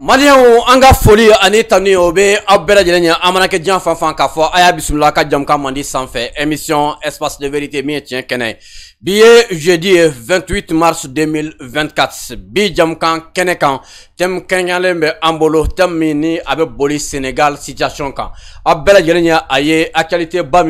Madame, Anga ka foli ani tanu o bɛ aw bɛɛ lajɛlen ye an mana kɛ diɲɛ émission espace de vérité Bien, tiens tiɲɛ kɛnɛ jeudi 28 mars 2024 bi jamukan kɛnɛ kan thème kɛrɛnkɛrɛnlen bɛ an bolo Sénégal situation kan aw bɛɛ lajɛlen actualité ba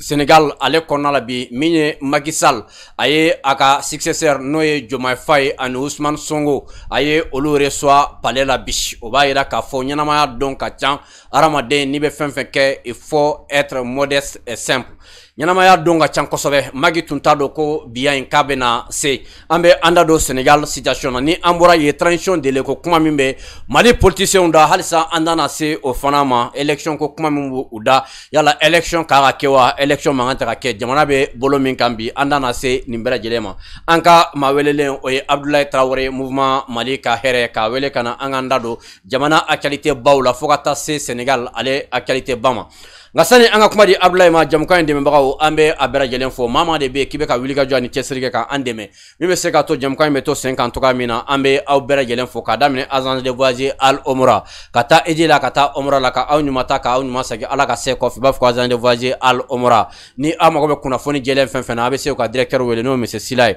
senegal ale kɔnɔna la bi min ye makisal a ye a ka successeur n'o ye jomaye fa ye ani usman songo a ye olu resoa pale la bi o b'a yira k'a fɔ ɲɛnamaya dɔn ka can adamaden n'i bɛ fɛn fɛn kɛ il faut être modeste et simple ɲɛnamaya don ka can kosɛbɛ magi tun t'a dɔn ko biya ɲi k'a bɛna se an bɛ an da don senegal situation na ni an bɔra ye transition dele ko kuma min bɛ mali politisiɛnw da halisa an tana se o fana ma élection ko kuma min b' u da yala élection k'a ka kɛ wa election mankan tɛ ka kɛ jamana bɛ bolo min kan bi an nana se nin bɛɛ lajɛlen ma an ka ma welelen o ye abdulayi tarawere mouvement mali ka hɛrɛ k'a wele ka na an k'an da don jamana actualité baw la fɔɔ ka taa se senegal ale actualité ba ma nka sani an ka kuma di abdulayi ma jamukan in dɛmɛbagaw an bɛ a bɛɛ lajɛlen fɔ maa maa de bɛ yen k'i bɛ ka wuli ka jɔ ani cɛsiri kɛ ka an dɛmɛ min bɛ se k'a to jamukan in bɛ to sen kan cogoya min na an bɛ aw bɛɛ lajɛlen fɔ k'a daminɛ agence de voyage al omra ka taa eji la ka taa omra la ka aw ɲuman ta k'aw ɲuman segin ala ka se kɔfɛ i b'a fɔ agence de voyage al omra ni aw mago bɛ kunnafoni jɛlen fɛn fɛn na a bɛ se k'u ka directeur wele n'o ye monsieur sila ye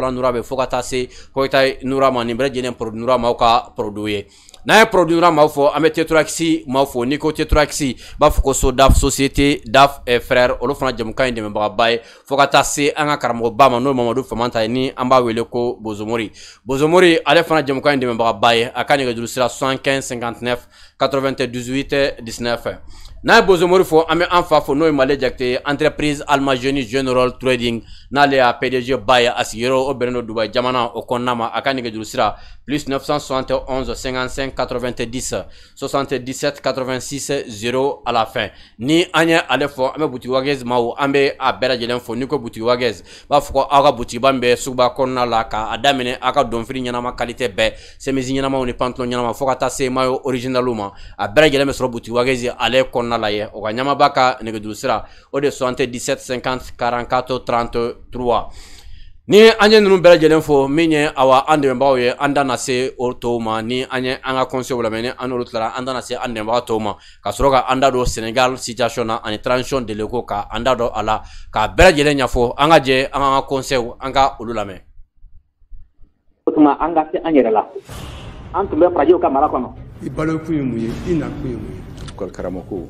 sɔgɔlan nura bɛ fo ka taa se kɔkita nura ma nin bɛɛ lajɛlen produit nura maaw ka produit ye n'an ye produit nura maaw fɔ an bɛ teturakisi maaw fɔ n'i ko teturakisi b'a fɔ ko sodaf société daf eh, frère olu fana jamukan ye dɛmɛbagaba ye fo ka taa se an ka karamɔgɔba ma n'o ye mamadu famanta ye ni an b'a wele ko bozomori bozomori ale fana jamukan ye dɛmɛbagaba ye a ka nɛgɛjuru sira 75 59 98 19 n'a ye bozomori fɔ an bɛ an fa fɔ n'o ye male jakite ye entreprise almageni general trading n'ale y'a pdg ba ye a sigiyɔrɔ o bɛnnen do dubayi jamana o kɔnɔna ma a ka nɛgɛjuru sira plus 971 55 90 77 86 0 à la fin ni an ye ale fɔ an bɛ butigi wagɛz maw an bɛ a bɛɛ lajɛlen fɔ n'i ko butigi wagɛz b'a fɔ ko aw ka butigiba min bɛ suguba kɔnɔna la k'a daminɛ aw ka donfiri ɲɛnama kalite bɛɛ semisi ɲɛnamaw ni pantalon ɲɛnama fɔ ka taa se mayo originalw ma a bɛɛ lajɛlen bɛ sɔrɔ butigi wagɛz ale kɔnɔna kɔnɔna la ye o ka ɲamaba ka nɛgɛjuru sira o de sɔante 17 ni an ye ninnu bɛɛ lajɛlen fo min ye awa an dɛmɛbagaw ye an da se o tɔw ma ni an ye an ka kɔnsew lamɛn ni an n'olu tilara an da na se an dɛmɛbaga tɔw ma ka sɔrɔ ka an da don senegal situation na ani transition de ko ka an da don a la k'a bɛɛ lajɛlen ɲɛfɔ an ka jɛ an k'an ka kɔnsew an ka olu lamɛn. o tuma an ka se an yɛrɛ la an tun bɛ farajɛw ka mara kɔnɔ. i balokun ye mun ye i nakun ye mun ye. karamɔgɔ ko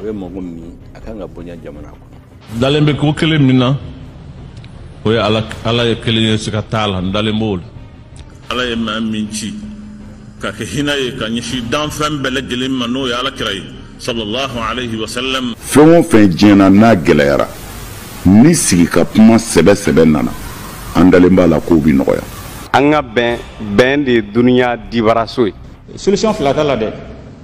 o ye mɔgɔ min a kan ka bonya jamana kɔnɔ. dalen bɛ ko kelen min na o ye ala ala ye kelen ye siga t'a la n dalen b'o la. ala ye maa min ci ka kɛ hinɛ ye ka ɲɛsin danfɛn bɛɛ lajɛlen ma n'o ye ala kira ye sallallahu alayhi wa sallam. fɛn o fɛn diɲɛ na n'a gɛlɛyara ni sigi ka kuma sɛbɛsɛbɛ nana an dalen b'a la k'o bɛ nɔgɔya. an ka bɛn bɛn de ye dunuya dibaraso ye. solution fila t'a la dɛ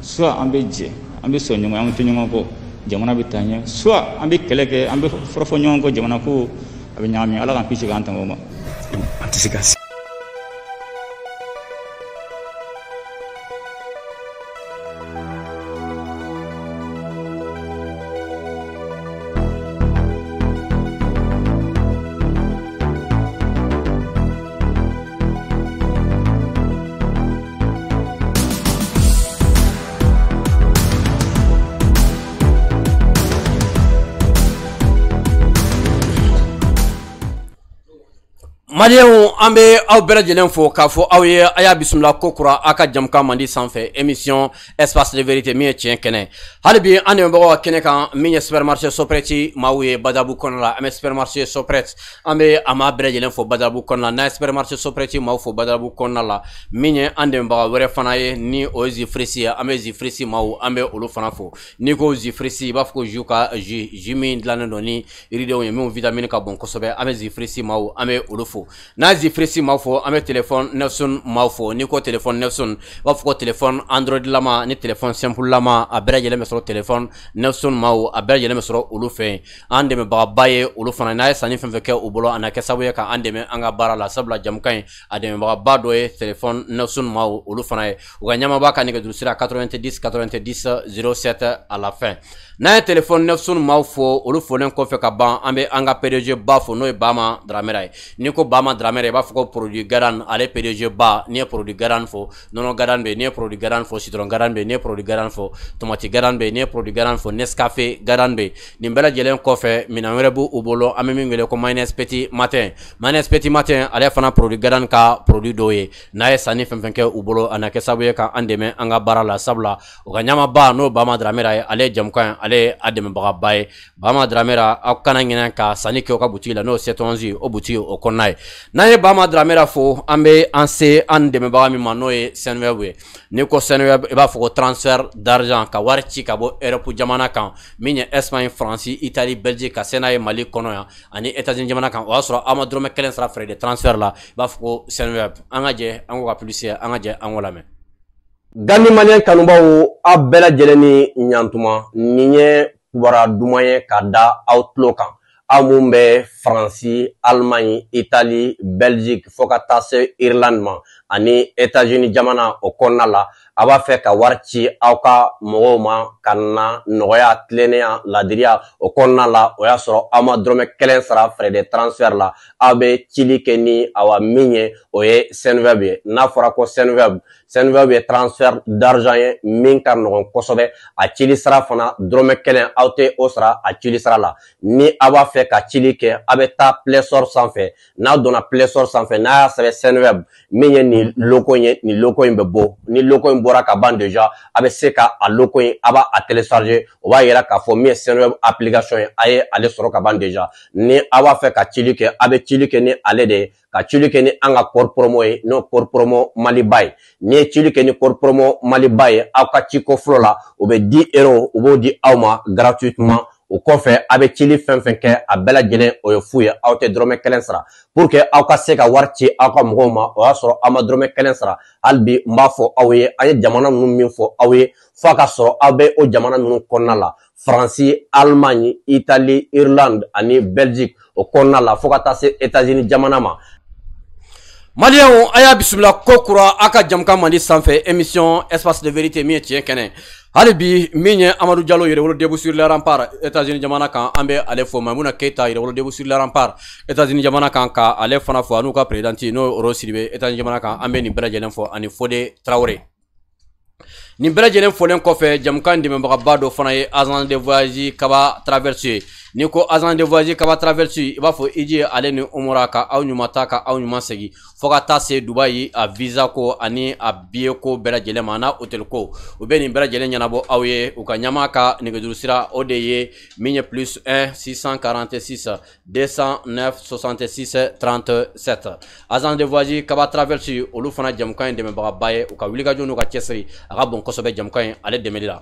soit an bɛ jɛ. an be sɔn ɲɔgɔn an bɛ to ɲɔgɔn kɔ jamana be taa ɲɛ an be kɛlɛ kɛ an be fɔrɔfɔ ɲɔgɔn kɔ jamana ko a bɛ ɲagami ala k'an kisi k'an tanga o ma Maliens an bɛ aw bɛɛ lajɛlen fo k'a fɔ aw ye a y'a bisimila ko kura mandi sanfɛ émission espace de vérité min ye tiɲɛ kɛnɛ hali bi an ka kan min supermarché Sɔprɛti maaw ye Badabu la an supermarché Sɔprɛti an bɛ a maa bɛɛ lajɛlen Badabu la supermarché Sɔprɛti maaw fo Badabu la min ye an ni ozi ye Zifirisi ye an bɛ Zifirisi maaw n'i ko Zifirisi i b'a fɔ ko jus ka jus jus min dilannen don ka bon kosɛbɛ an bɛ Zifirisi maaw an n'a zifirisi m'aw fɔ an bɛ telefɔni nelson m'aw fɔ n'i ko telefɔni nelson u b'a fɔ ko telefɔni android lama ni telefɔni simple lama a bɛɛ lajɛlen bɛ sɔrɔ telefɔni nelson m'aw a bɛɛ lajɛlen bɛ sɔrɔ olu fɛ an dɛmɛbagaba ye olu fana n'a ye sanni fɛn fɛn kɛ u bolo a na kɛ sababu ye ka an dɛmɛ an ka baara la sabula jamukan in a dɛmɛbagaba dɔ ye telefɔni nelson m'aw olu fana ye u ka ɲɛmaaba ka nɛgɛjuru sira 90 90 07 à la fin n'an ye telefɔni nɛfisunu maaw fo olu folen kɔfɛ ka ban an bɛ an ka pdg ba fo n'o ye bama dramɛra ye n'i ko bama dramɛra i b'a fɔ ko produit garan ale pdg ba n'i ye produit garan fo nɔnɔ garan bɛ n'i ye produit garan fo citron garan bɛ n'i ye produit garan fo tomati garan bɛ n'i ye produit garan fo nescafe garan bɛ nin bɛɛ kɔfɛ minɛn wɛrɛ b'u bolo an bɛ min wele ko minus petit matin minus petit matin ale fana produit garan ka produit dɔw ye n'a ye sanni fɛn kɛ u bolo a na kɛ sababu ye ka an dɛmɛ an ka baara la sabula o ka ɲamaba n'o bama dramɛra ye ale ye jamukan ye ale a dɛmɛbagaba ye bama dramera aw kana ɲinɛ ka sanni kɛ o ka butigi la n'o setonzi o butigi o kɔnɔna ye n'an ye bama dramera fo an be an se an dɛmɛbaga min ma n'o ye senwɛb ye n'i ko senwɛb i b'a fɔ ko transfert d'argent ka wari ci ka bɔ erɔpu jamana kan min ye espagne fransi itali belgike ka se n'a ye mali kɔnɔ yan ani etats-unis jamana kan o y'a sɔrɔ an ma dɔrɔmɛ kelen sara fɛrɛ de transfert la i b'a fɔ ko senwɛb an ka jɛ an ko ka pulisiye an ka jɛ an ko lamɛn Gani maliyɛn kanubaw aw bɛɛ lajɛlen ni ɲantuma nin ye kibaruya duman ye ka da aw tulo kan aw minnu bɛ Faransi Itali Bɛliziki fo ka ani Etazini jamana Okonala kɔnɔna la a b'a fɛ ka wari ci aw ka mɔgɔw ma ka na nɔgɔya tilennenya laadiriya o kɔnɔna la o y'a sɔrɔ aw ma dɔrɔmɛ kelen sara frais de transfert la aw bɛ ni a min ye o ye n'a fɔra ko CNVB sanuya bɛ transfert d'argent ye min ka nɔgɔn kosɛbɛ a cili sira fana dɔrɔmɛ kelen aw tɛ o sara a cili sira la ni a b'a fɛ ka cili kɛ a bɛ taa plesor sanfɛ n'a donna plesor sanfɛ n'a y'a sɛbɛ sanuya min ye nin loko ye nin loko in bɛ bɔ ni loko in bɔra ka ban deja a bɛ se ka a loko in a b'a a télécharger o b'a yira k'a fɔ min ye sanuya application ye a ye ale sɔrɔ ka ban deja ni a b'a fɛ ka cili kɛ a bɛ cili kɛ ni ale de ye ka cili kɛ ni an ka kɔri poromo ye n'o kɔri poromo maliba ye ni ye cili kɛ ni kɔri poromo maliba ye aw ka ciko fɔlɔ la o bɛ di ero u b'o di aw ma gratuitement o kɔfɛ a bɛ cili fɛn fɛn kɛ a bɛɛ lajɛlen o ye fu ye aw tɛ dɔrɔmɛ kelen sara pour que aw ka se ka wari ci aw ka mɔgɔw ma o y'a sɔrɔ aw ma dɔrɔmɛ kelen sara hali bi n b'a fɔ aw ye an ye jamana ninnu min fɔ aw ye f'a ka sɔrɔ aw bɛ o jamana ninnu kɔnɔna la faransi alimaɲi itali irilande ani bɛlgike o kɔnɔna la fɔɔ ka taa se etats-unis jamana ma Maliens a y'a bisimila ko a ka mandi émission espace de vérité min ye tiɲɛ kɛnɛ hali bi min ye Amadu Jalo yɛrɛwolo début sur le rempart États-Unis jamana kan an bɛ ale fo Maimouna début sur le rempart États-Unis jamana kan ka ale fana fo an'u ka président n'o ye Oro États-Unis jamana kan an bɛ nin fɔ ani Fode Traoré nin bɛɛ fɔlen kɔfɛ jamukan dɛmɛbagaba dɔ fana ye de Kaba Traverse n'i ko agent de voyage kaba traversu. Iba fo fɔ iji ale ni umura ka aw ɲuman fo ka a visa ko ani a biye ko bɛɛ lajɛlen ma n'a hotel ko u bɛ nin bɛɛ lajɛlen ɲɛnabɔ aw ye u ka ɲɛmaa sira e, plus 1 646 209 66 37 agent de voyage kaba traversi Olufana fana de ye Baye ye u ka wulikajɔ rabon ka cɛsiri a ka ale dɛmɛli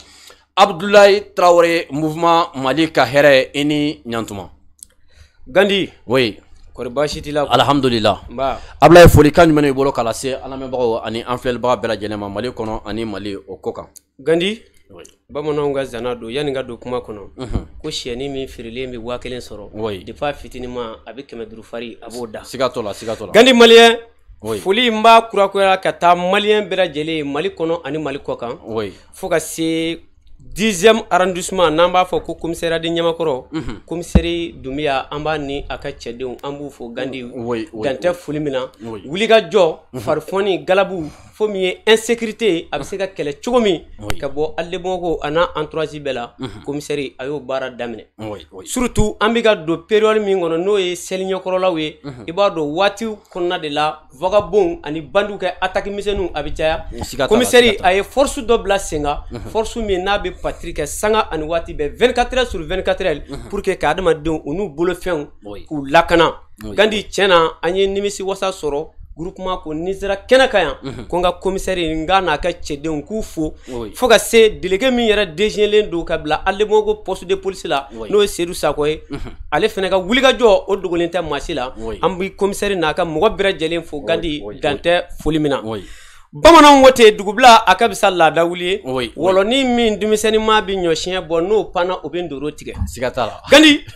Abdoulaye Traoré mouvement Mali ka hɛrɛ i ni ɲantuma Gandi oui kɔri baasi folikan jumɛn bolo k'a lase ani an filɛlibaga ma Mali kɔnɔ ani Mali o kan Gandi oui bamananw ka zana don yani ka don kuma kɔnɔ ko siyɛni min sɔrɔ oui depuis a a fari a b'o da Gandi Oui. foli n b'a kurakuraya ka taa mali kɔnɔ ani mali kɔ kan oui. ka dixième arrondissement n'an b'a fɔ ko commissariat de ɲamakɔrɔ mm dunbiya an b'a ni a ka cɛdenw an b'u fo gandi dantɛ foli min na wulika jɔ farifɔni galabu fo insécurité a bɛ se ka kɛlɛ cogo min ka bɔ ale bamako a n'a entourage bɛɛ la commissaire a y'o baara surtout an bɛ ka don période min kɔnɔ n'o ye seli ye i b'a dɔn de la vagabond ani bandiw attaque misɛnninw a bɛ caya commissaire a force dɔ bila force min n'a bɛ sanga ani waati bɛɛ quatre heures sur vingt-quatre heures pour que ka adamadenw u n'u bolofɛnw k'u lakana gandi tiɲɛ na an ye nimisi wasa sɔrɔ groupement ko ni sera kɛnɛ ka yan ko n ka commissaire n ka n'a ka cɛdenw k'u fo fo ka se délégué min yɛrɛ dégelen don ka bila alemogo poste de police la n'o ye sedu sako ye ale fɛnɛ ka wulikajɔ o dogolen tɛ masi la an bi commissaire n'a ka mɔgɔ bɛɛ lajɛlen fo gandi dantɛ foli min na bamananw ko ten dugubila a ka bisa laada wuli ye wɔlɔnin min denmisɛnnin maa bi ɲɔsiɲɛ bɔ n'o panna o bɛ ndoro tigɛ siga t'a la gandi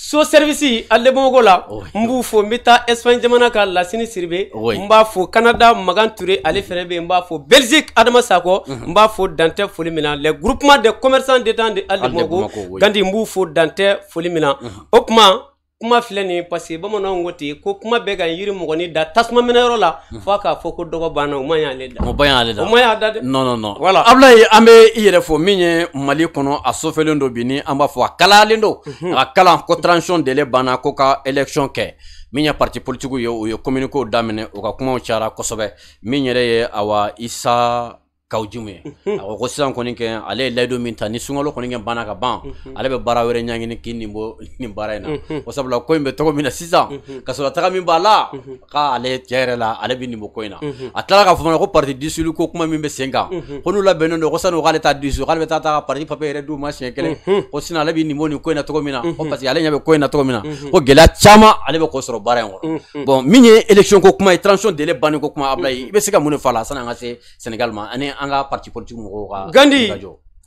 so service ale bamako la n b'u fo n bɛ taa espagne jamana ka lasini siribe n b'a fo canada magan ture ale fɛnɛ bɛ yen n b'a fo belgique adama sakɔ mhm. n b'a fo dantɛ foli min na le groupement des commerçants d'état de ale bamako gandi n b'u fo dantɛ foli min na mhm. o kuma kuma filɛ nin ye parce bamananw ko ten ko kuma bɛɛ ka yiri mɔgɔni da tasuma minɛyɔrɔ la fo k'a fɔ ko dɔgɔ banna o ma y'ale da o ma y'ale da o ma y'a da dɛ non non non voilà abulayi an bɛ i yɛrɛ fɔ min ye mali kɔnɔ a sofɛlen don bi ni an b'a fɔ a kalayalen don a kalan ko transition délai banna ko ka élection kɛ min ye parti politique ye o ye communiquew daminɛ o ka kumaw cayara kosɛbɛ min yɛrɛ ye awa isa kaw jumɛn a ko ko sisan kɔni kɛ ale ye layidu min ta ni sunkalo kɔni kɛ banna ka ban ale bɛ baara wɛrɛ ɲagini k'i nin bɔ nin baara in na ko sabula ko in bɛ tɔgɔ min na sisan ka sɔrɔ taga min b'a la k'ale cɛ yɛrɛ la ale bɛ nin bɔ ko in na a tilala k'a fɔ fana ko parti disulu ko kuma min bɛ sen kan ko n'u labɛnnen don ko sani k'ale taa disu k'ale bɛ taa taa parti papier yɛrɛ d'u ma siɲɛ kelen ko sinɔn ale bɛ nin bɔ nin ko in na cogo min na ko parce que ale ɲɛ bɛ ko in na cogo min na ko gɛlɛya caman ale bɛ k'o sɔrɔ baara in kɔnɔ bɔn min ye élection ko kuma ye transition délai banni ko kuma abila ye i bɛ se ka mun de fɔ a la sani an ka se sénégal ma ani an ka parti politique mɔgɔw ka gandi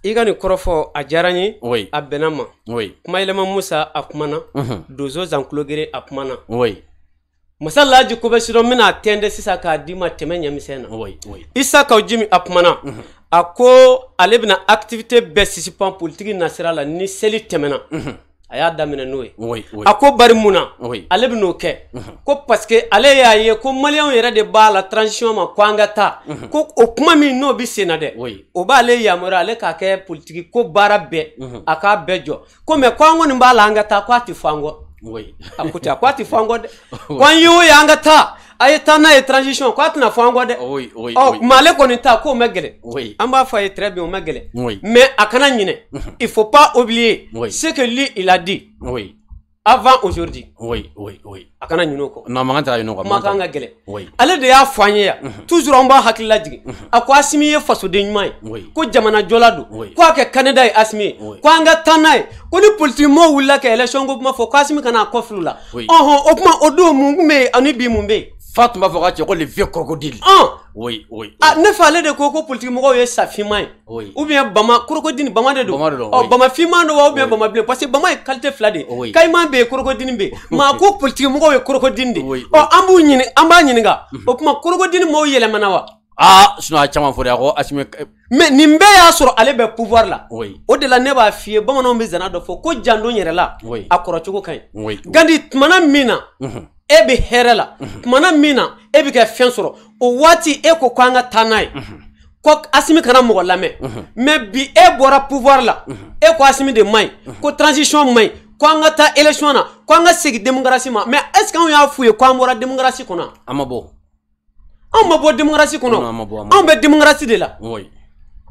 i ka nin kɔrɔfɔ a diyara n ye oui. a bɛnna ma oui. kuma yɛlɛma musa a kumana mm -hmm. donso zankulogere a kumana oui. masa laji ko bɛ sidɔn bɛna tɛndɛ sisan k'a di ma tɛmɛ ɲɛmisɛn na oui. oui. isa kaw jimi a kumana mm -hmm. a ko ale bɛna activité bɛɛ sisipan politiki nasira la ni seli tɛmɛna mm -hmm. a y'a daminɛ n'o ye a ko bari munna ale bɛ n'o kɛ mhm. ko paseke ale y'a ye ko maliyɛnw yɛrɛ de b'a la transition ma ko an ka taa mhm. ko o kuma min n'o bɛ sen na dɛ o b'ale yamaruya ale k'a kɛ politiki ko baara bɛɛ mhm. a k'a bɛɛ jɔ ko mɛ ko an kɔni b'a la an ka taa k'a tɛ fɔ an kɔ a ko tɛ ko a tɛ fɔ an kɔ dɛ ko an ye o ye an ka ta a ye taa n'a ye transition ko a tɛna fɔ an kɔ dɛ oui, oui, ɔ oh, oui. mais ale kɔni ta k'o ma gɛlɛ oui. an b'a fɔ a ye très bien o ma gɛlɛ oui. mais a kana ɲinɛ mhm. il faut pas oublier oui. ce que lui il a dit oui. avant aujourd'hui oui, oui, oui. a kana ɲinɛ o kɔ non makan t'a ɲinɛ o kɔ makan ka gɛlɛ oui. ale de y'a fɔ an ye yan mhm. toujours an b'a hakili lajigin mhm. a ko asimi ye fasoden ɲuman ye oui. ko jamana jɔla don oui. ko a kɛ kanida ye asimi ye oui. ko an ka taa n'a ye ko ni politique mɔgɔw wulila ka élection ko kuma fɔ ko asimi kana a kɔfiliw la ɔnhɔn o kuma o don mun tun bɛ yen ani bi mun bɛ yen fa tun b'a fɔ ka cɛ ko le vieux crocodile. ɔn oui oui. ah ne fɛ ale de ko ko politikimɔgɔw ye safinma ye. oui ou bien bama crocodile bama de don. bama de don oh, oui ɔ bama finman don wa ou bien bama bilen parce que bama ye qualité fila de ye. oui caïman bɛ yen crocodile bɛ yen maa ko politikimɔgɔw ye crocodile de ye. oui ɔ an b'u ɲini an b'a ɲininka o tuma crocodile m'o yɛlɛmana wa. aa sinɔn a caman fɔra yan ko asimi. mɛ nin bɛɛ y'a sɔrɔ ale bɛ pouvoir la. oui o de la ne b'a f'i ye bamananw bɛ zana dɔ fɔ ko janto yɛrɛ la. oui a kɔrɔcogo ka ɲi. oui gandi tumana min na. Mhm. e bɛ hɛrɛ la mhm. kumana min na e bɛ kɛ fɛn sɔrɔ o waati e ko k'an ka taa n'a ye mhm. ko asimi kana mɔgɔ lamɛn mɛ mhm. bi e bɔra pouvoir la e ko asimi de man ɲi ko transition man ɲi ko an ka taa élection na ko an ka segin démocratie ma mais est ce que anw y'a f'u ye ko an bɔra démocratie kɔnɔ a ma bɔ anw ma bɔ démocratie kɔnɔ anw bɛ démocratie de la. Oui.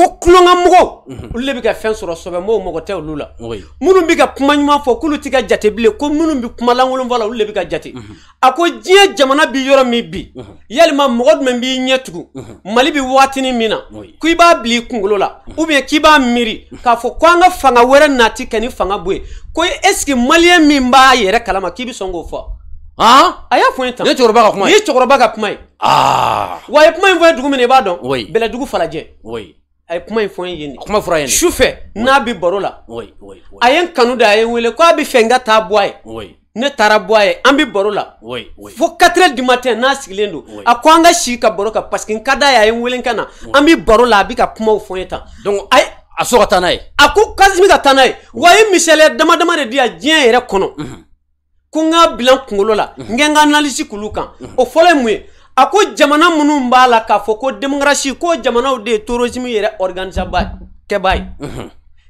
ko kulongamɔgɔ mhm. olu le bɛ ka fɛn sɔrɔ sɔbɛmɔgɔw mɔgɔ tɛ olu la minnu bɛ ka kuma ɲuman fɔ k'olu tɛ ka jate bilen ko minnu bɛ kuma lankolon fɔ la olu le bɛ ka jate mhm. a ko diɲɛ jamana bɛ yɔrɔ min bi mhm. yalima mɔgɔ jumɛn b'i ɲɛ tugun mali bɛ waatinin min na ko i b'a bila i kunkolo la ubiyɛn k'i b'a miiri k'a fɔ ko an ka fanga wɛrɛ nati ka nin fanga bɔ yen ko ɛseke e maliyɛn min b'a yɛrɛ kalama k'i bɛ sɔn k'o fɔ a y'a fɔ n ye tan ni cɛkɔrɔba ka kuma ye ni cɛkɔrɔba ka kuma ye ah. wa a ye kuma in fɔ ye dugu min na i b'a dɔn bɛlɛdugu falajɛ a ye kuma in fɔ n ye yen de. kuma fɔra yen de. sufɛ n'a bɛ baro la. a ye n kanu de a ye n wele k'a bɛ fɛ n ka taa bɔ a ye. ne taara bɔ a ye an bɛ baro la. oui oui. fo du matin n'a sigilen don. a ko an ka si ka baro kan parce que n ka d'a ye a ye n wele ka na. an bɛ baro la a bɛ ka kumaw fɔ n ye tan. donc a ye. a sɔrɔ ka taa n'a ye. a ko kasimi ka taa n'a ye. wa a ye misaliya dama dama de di yan diɲɛ yɛrɛ kɔnɔ. ko n k'a bila n kunkolo la. n kɛ n ka kan. o fɔlɔ ye mun ye. a ko jamana minnu b'a la k'a fɔ ko demokarasi ko jamanaw de ye torosimu yɛrɛ organisaba kɛba ye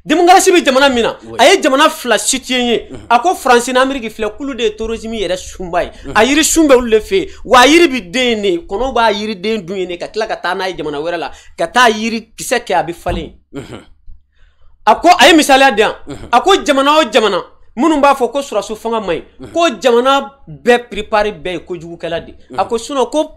demokarasi bɛ jamana min na a ye jamana fila sitiyen ye a ko faransi ni ameriki filɛ k'olu de ye torosimu yɛrɛ sunba ye a yiri sun bɛ olu de fɛ yen wa a yiri bɛ den ye ne kɔnɔw b'a yiriden dun ye ne ka tila ka taa n'a ye jamana wɛrɛ la ka taa yiri kisɛ kɛ a bɛ falen a ko a ye misaliya di yan a ko jamana o jamana minnu b'a fɔ ko sɔrɔso fanga man ɲi mm. ko jamana bɛɛ piripari bɛɛ ye kojugukɛla de mm. a ko sinɔn ko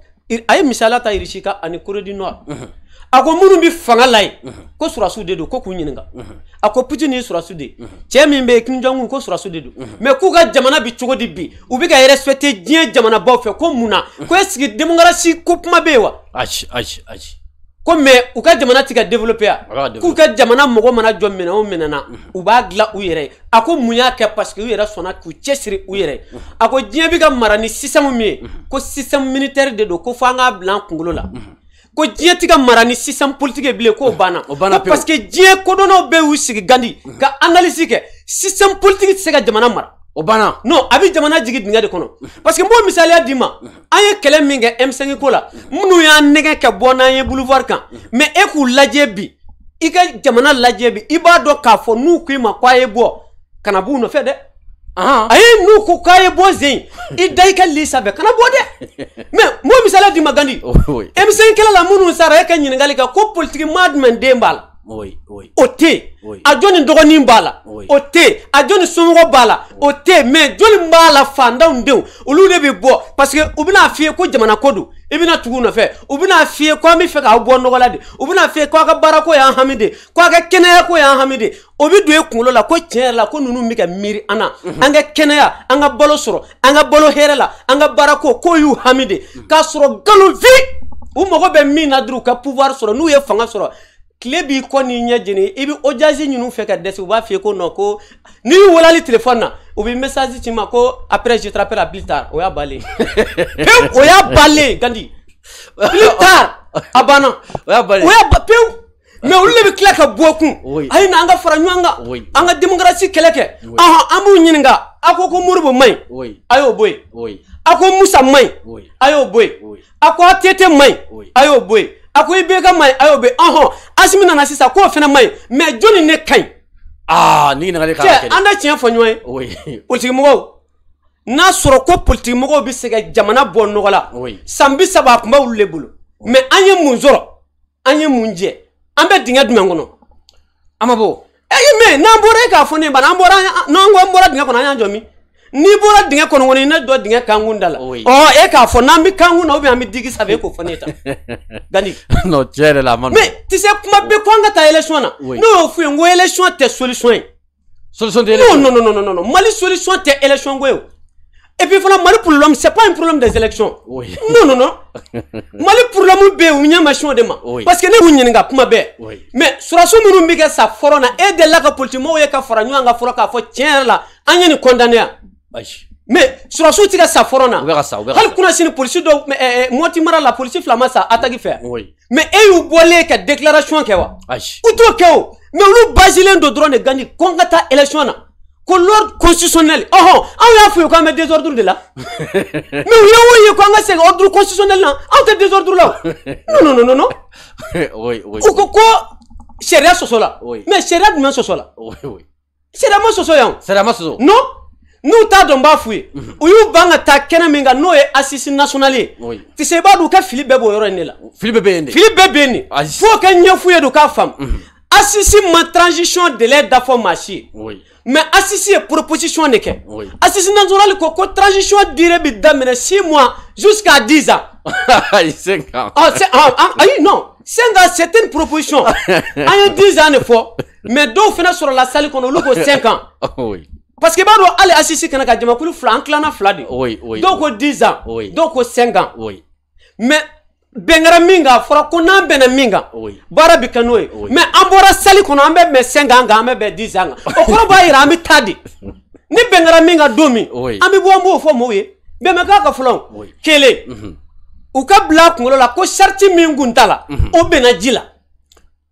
a ye misaliya ta irisi ka ani koredi nɔr mm-hmm. a ko minnu bi fanga la ye mm-hmm. ko sɔrɔsiw de don ko k'u ɲininka mm-hmm. a ko putini ye sɔrɔsiw de ye cɛ min bɛ yen kim jong un ko sɔrɔsiw de don mɛ k'u ka jamana bi cogo di bi u bɛ ka respecter diɲɛ jamanabaw fɛ ko mun na ko est ce que démocratie ko kuma bɛ yen wa ayi ayi ayi ko mɛ u ka jamana ti ka développé ya k'u ka jamana mɔgɔ mana jɔ minɛn o minɛn na u b'a dilan u yɛrɛ ye a ko mun y'a kɛ parce que u yɛrɛ sɔnna k'u cɛsiri u yɛrɛ ye a ko diɲɛ bi ka mara ni système min ye ko système militaire de don ko f'an k'a bila an kunkolo la ko diɲɛ ti ka mara ni système politique ye bilen k'o banna ko parce que diɲɛ kodɔnnaw bɛɛ y'u sigi gandi ka analyse kɛ système politique ti se ka jamana mara o banna non a bɛ jamana jigi dingɛ de kɔnɔ parce que n b'o misaliya d'i ma an ye kɛlɛ min kɛ M5 ko la minnu y'an nɛgɛ ka bɔ n'an ye boulevard kan mais e k'u lajɛ bi i ka jamana lajɛ bi i b'a dɔn k'a fɔ n'u k'i ma k'a ye bɔ kana b'u nɔfɛ dɛ ayi n'u ko k'a ye bɔ zen i da i ka li sanfɛ kana bɔ dɛ mɛ n b'o misaliya d'i ma Gandi M5 kɛlɛ la minnu sara e ka ɲininkali kɛ ko politique maa jumɛn den b'a la o tɛ yen a jɔnni dɔgɔnin b'a la. o tɛ a jɔnni somɔgɔw b'a la o tɛ mɛ jɔnni b'a la fantanw denw olu de bɛ bɔ parce que u bɛna f'i ye ko jamana ko don i bɛna tugu u nɔfɛ u bɛna f'i ye ko an bɛ fɛ k'aw bɔ nɔgɔ la de u bɛna f'i ye k'aw ka baara ko y'an hami de k'aw ka kɛnɛya ko y'an hami de o bɛ don e kunkolo la ko tiɲɛ yɛrɛ la ko ninnu bɛ ka miiri an na an ka kɛnɛya an ka balo sɔrɔ an ka balo hɛrɛ la an ka baara ko k'o y'u hami de mhm. k'a sɔrɔ nkalon fi u mago bɛ min na dɔrɔn u ka pouvoir sɔrɔ n'u ye fanga sɔrɔ tile b'i kɔ n'i ɲɛ jeni i bɛ ojazi ninnu fɛ ka dɛsɛ u b'a f'i ye ko nɔ ko n'i walali telefɔni na u bɛ message ko après je te rappelle à plus tard o y'a bale. pewu o y'a bannen gandi plus tard a banna o y'a bannen o y'a ba pewu na anga ka anga ɲɔgɔn kan an ka démocratie kɛlɛ kɛ ɔhɔn an b'u ɲininka a ko ko moribo man ɲi a y'o bɔ musa man ɲi a y'o bɔ yen a ko atete man a ko i bɛ ka ma ɲi a y'o bɛ ɔhɔn asimi nana sisan k'o fana ma ɲi mɛ jɔnni ne ka ɲi. aa ni ɲininkali kan ka kɛ dɛ cɛ an tɛ tiɲɛ fɔ ɲɔgɔn ye politikimɔgɔw n'a sɔrɔ ko politikimɔgɔw bɛ se ka jamana bɔ nɔgɔ la san bi saba a tun b'olu le bolo mɛ an ye mun sɔrɔ an ye mun jɛ an bɛ dingɛ jumɛn kɔnɔ a ma bɔ e ye mɛn n'an bɔra e k'a fɔ ne bana an bɔra n'an ko an bɔra dingɛ kɔnɔ an y'an jɔ min. n'i bɔra dingɛ kɔnɔ kɔni ne dɔ dingɛ kankun da la ɔ e k'a fɔ n'an bɛ kankun na an bɛ digi sanfɛ e k'o fɔ ne ta gani. non tiɲɛ yɛrɛ la a ma nɔgɔn. mɛ tise kuma bɛɛ ko an ka taa élection na n'o y'o f'u ye n ko élection tɛ solution ye. solution tɛ élection. non non non non non mali solution tɛ élection ko ye o. et puis fana mali problème c'est pas un problème des élections. non non non mali problème bɛ yen u ɲɛ ma sɔn o de ma. parce que ne b'u ɲininka kuma bɛɛ. mais surasiw minnu bɛ kɛ sa fɔlɔ na e delila ka politique mɔgɔw ye ka fara ɲɔgɔn kan fɔlɔ k'a fɔ tiɲɛ yɛrɛ la an ye nin condamné yan. mais surasiw ti la sa on verra ça. Quand on ça. dɔ eh, eh mɔti mara la polisi fila ma sa Tu fɛ mɛ e eh, y'u bɔlen On déclaration kɛ des u t'o kɛ o mɛ olu bazilen don dɔrɔn de gandi On n ka taa élection l'ordre constitutionnel Oh, oh, y'a fɔ ye ko On bɛ de là mais oui ye o ye ko ordre constitutionnel là. anw tɛ des ordres là. non non non non u ko des sariya On la mɛ sariya jumɛn sɔsɔ la sariya ma sɔsɔ yan sariya ma sɔsɔ non nous t'adon bafoué. Mhm. Ouyou banga ta kena minga noé assistant national. Tu sais pas d'où Philippe Bébé. yoro Philippe Bébé. Philippe ah, Faut que nous fouillons d'où qu'a femme. Mhm. Assisi ma transition de l'aide d'affirmation. Oui. Mais assisi est proposition n'est qu'un. Oui. Assisi n'a pas le transition direct d'amener 6 mois jusqu'à 10 ans. ah, ans. Ah, ah, ah, non. 5 ans, c'est une proposition. a 10 ans, il faut. Mais d'où finir sur la salle qu'on a 5 ans. Oui. parce que i b'a dɔn hali asisi kɛnɛ ka jamakulu fila an tilana fila de dɔw ko 10 ans dɔw ko 5 ans mais bɛn kɛra min kan a fɔra ko n'an bɛnna min kan baara bɛ kɛ n'o ye mais an bɔra sali kɔnɔ an bɛ bɛn 5 ans kan an bɛ bɛn 10 ans kan o kɔrɔ b'a jira an bɛ taa de ni bɛn kɛra min kan don min an bɛ bɔ an b'o fɔ mɔgɔw ye bɛnbɛn ka fɔlɔ kelen u ka bila kunkolo la ko sariti min kun t'a la mhm. o bɛnna ji la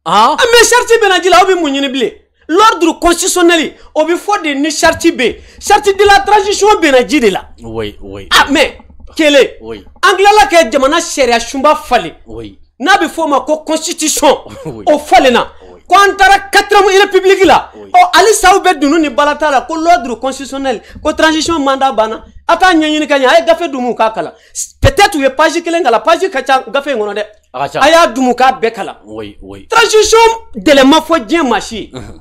an ah? bɛ ah, sariti bɛnna ji la aw bɛ mun ɲini bilen l'ordre constitutionnel au bɛ de ni charte de la transition de oui oui. ah mais est oui an tilala ka jamana oui n'a ma ko constitution. oui o falenna. oui ko an taara quatrième la. oui oh, dit balata la ko l'ordre constitutionnel ko transition mandat vous a une ɲɛɲini k'a peut-être que ye page de la page vous ka y a oui oui transition de la diɲɛ maa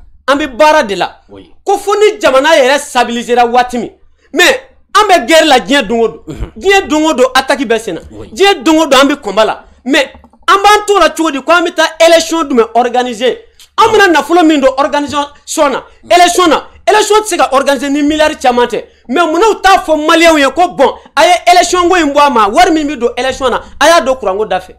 an bɛ baara de la ko fo ni jamana yɛrɛ stabilisera waati min mais an bɛ guerre la diɲɛ don o don diɲɛ don o don attaque bɛ senna diɲɛ don o don an bɛ combat la mais an b'an t'o la cogo di ko an bɛ taa élection jumɛn organiser an bɛna nafolo min don organisation na élection na élection tɛ se ka organiser ni miliyari caman tɛ mais munna u t'a fɔ maliyɛnw ye ko bɔn a ye élection ko in bɔ a ma wari min bɛ don élection na a y'a don kuranko da fɛ.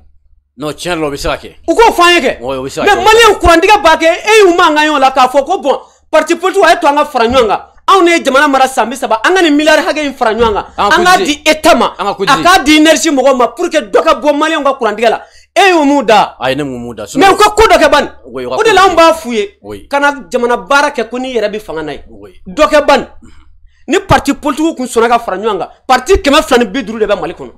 non tiɲɛ la o bɛ se ka kɛ u k'o fɔ an ye kɛ o bɛ se ka kɛ mɛ maliyɛn kurantigɛ b'a kɛ e y'u mankan y'o la k'a fɔ ko bɔn parti politique a ye to an ka fara ɲɔgɔn kan anw ne ye jamana mara san bi saba an ka nin miliyari hakɛ in fara ɲɔgɔn kan an k'a di eta ma a k'a di inɛrisi mɔgɔw ma pour que dɔ ka bɔ maliyɛnw ka kurantigɛ la e y'u mun da a ye ne mun mun da mɛ u ka ko dɔ kɛ bani o de la anw b'a f'u ye kana jamana baara kɛ ko n'i yɛrɛ bɛ fanga na ye dɔ kɛ bani mhm. ni parti politigiw kun sɔnna ka fara ɲɔgɔn kan parti kɛmɛ fila ni bi duuru de bɛ mali kɔnɔ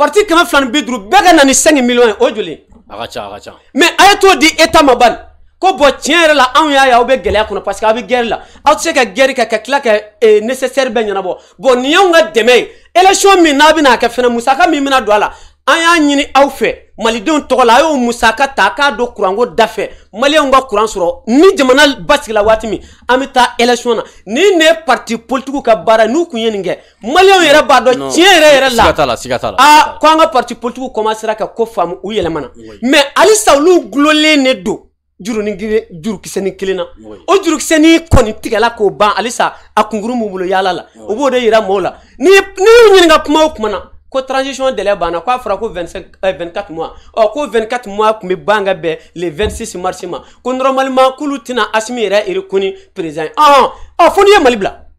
parti kɛmɛ fila ni bi duuru bɛɛ ka na ni cinq millions ye o joli. a ka ca a ka ca. mais a ye t'o di état ma bani ko bɔn tiɲɛ yɛrɛ la anw y'a ye aw bɛ gɛlɛya kɔnɔ parce que aw bɛ gɛrɛ la aw tɛ se ka gɛrɛ kɛ ka tila ka eh, nécessaire bɛɛ ɲɛnabɔ bɔn nin y'anw ka dɛmɛ ye élection min n'a bɛna kɛ fɛnɛ musaka min bɛna don a la an y'a ɲini aw fɛ malidenw tɔgɔ la a y'o musaka ta k'a don kuranko da fɛ maliyɛnw ka kuran sɔrɔ ni jamana basigila waati min an bɛ taa ɛlɛsiyɔn na ni ne ye pariti politigiw ka baara n'u tun ye nin kɛ maliyɛnw yɛrɛ b'a dɔn tiɲɛ yɛrɛ yɛrɛ la siga t'a la siga t'a la aa ko an ka pariti politigiw kɔmasera ka ko faamu u yɛlɛmana mɛ halisa olu gulonlen de don jurunin jurukisɛnin kelen na o jurukisɛnin kɔni tigɛla k'o ban halisa a kunkuru mun bolo yaala la o b'o de yira maaw la ni n'i y'u ɲininka kuma o kuma na ko transition de la k'a fɔra ko 25 24 euh, mois Oh, ko 24 mois tun bɛ ban le 26 mars ma ko normalement k'olu tɛna Asimi yɛrɛ président Ah, ɔhɔn ɔ fo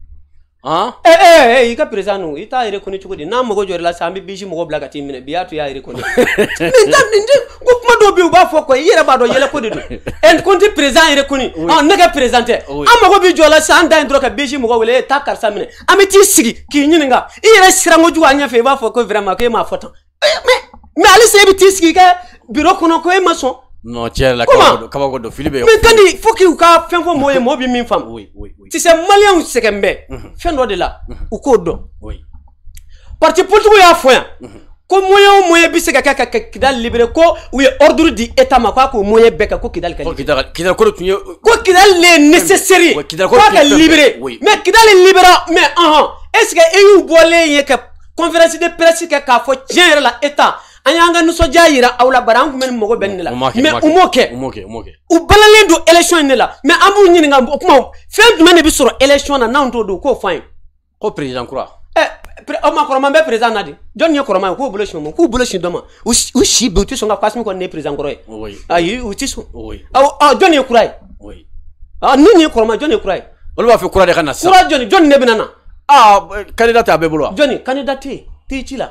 ah eh eh eh i ah, ka président nu i t'a yɛrɛ kɔni cogo di n'a mago jɔr'i la sisan an bɛ bisi mɔgɔ bila ka t'i minɛ bi y'a to i y'a yɛrɛ kɔni nin ta nin tɛ ko kuma dɔw bɛ yen u b'a fɔ kɔ i yɛrɛ b'a dɔn yɛlɛ ko de don ɛ ko n tɛ président yɛrɛ kɔni ɔ ne kɛ président tɛ an mago bɛ jɔ a la sisan an da yen dɔrɔn ka bisi mɔgɔ wele e taa karisa minɛ an bɛ t'i sigi k'i ɲininka i yɛrɛ siran kojugu a ɲɛfɛ i b'a fɔ ko vraiment k'e m'a fɔ tan eh, mais mais hali sisan e bɛ t'i sigi i ka bureau kɔnɔ ko e ma sɔn Non, tiens, la Comment de Philippe. faut qu'il tu fasses un moi, min Oui, oui, C'est malien ou si c'est un mhm. de là. ou quoi Oui. Parti politique Quand un Comme mhm. moyen moyen quelqu'un qui ordre du état ma moyen quoi? Euh, libéré. Mais Mais uh-huh. Est-ce que conférence de presse qui la état an y'an ka nisɔndiya yira aw la bari an kun bɛ nin mago bɛ nin de la mɛ u m'o kɛ u balalen don election in de la mɛ an b'u ɲininka o kuma fɛn jumɛn de bɛ sɔrɔ election na n'anw t'o don k'o fɔ an ye. ko président kura. ɛ eh, aw ma kɔrɔma bɛ président na de jɔnni ye kɔrɔma ye k'u bolo si ma k'u bolo si dɔ ma u si bi u tɛ sɔn ka Kasum kɔni ne président kɔrɔ ye. ayi u tɛ sɔn. ɔ jɔnni ye kura ye. ni nin ye kɔrɔma jɔnni ye kura ye. olu b'a fɛ kura de ka na sisan. kura jɔnni jɔnni de bɛ na na. aa ah, candidat tɛ a bɛɛ bolo wa. jɔnni candidat tɛ yen t'i ci la.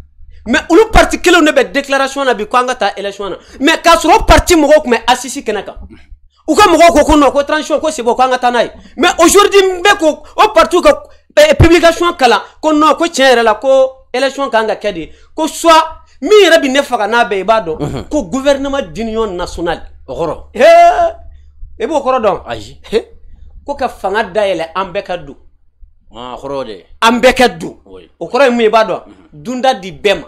mɛ olu parti kelenw de bɛ déclaration na bi ko an ka taa élection na mɛ k'a sɔrɔ parti mɔgɔw tun bɛ assisi kɛnɛ kan u ka mɔgɔw ko ko non ko transition ko c'est bon ko an ka taa n'a ye mɛ aujourd'hui n bɛ k'o o partiw ka eh, publication kalan ko non ko tiɲɛ yɛrɛ la ko élection kan ka kɛ de ko soit min yɛrɛ bi ne faga n'a bɛɛ i b'a dɔn uh -huh. ko gouvernement d'union nationale o kɔrɔ i e b'o kɔrɔ dɔn ayi ko ka fanga dayɛlɛ an bɛɛ ka don Ah, bɛɛ kɛ dun o kɔrɔ ye mun ye i b'a dɔn mhm. dunda di bɛɛ ma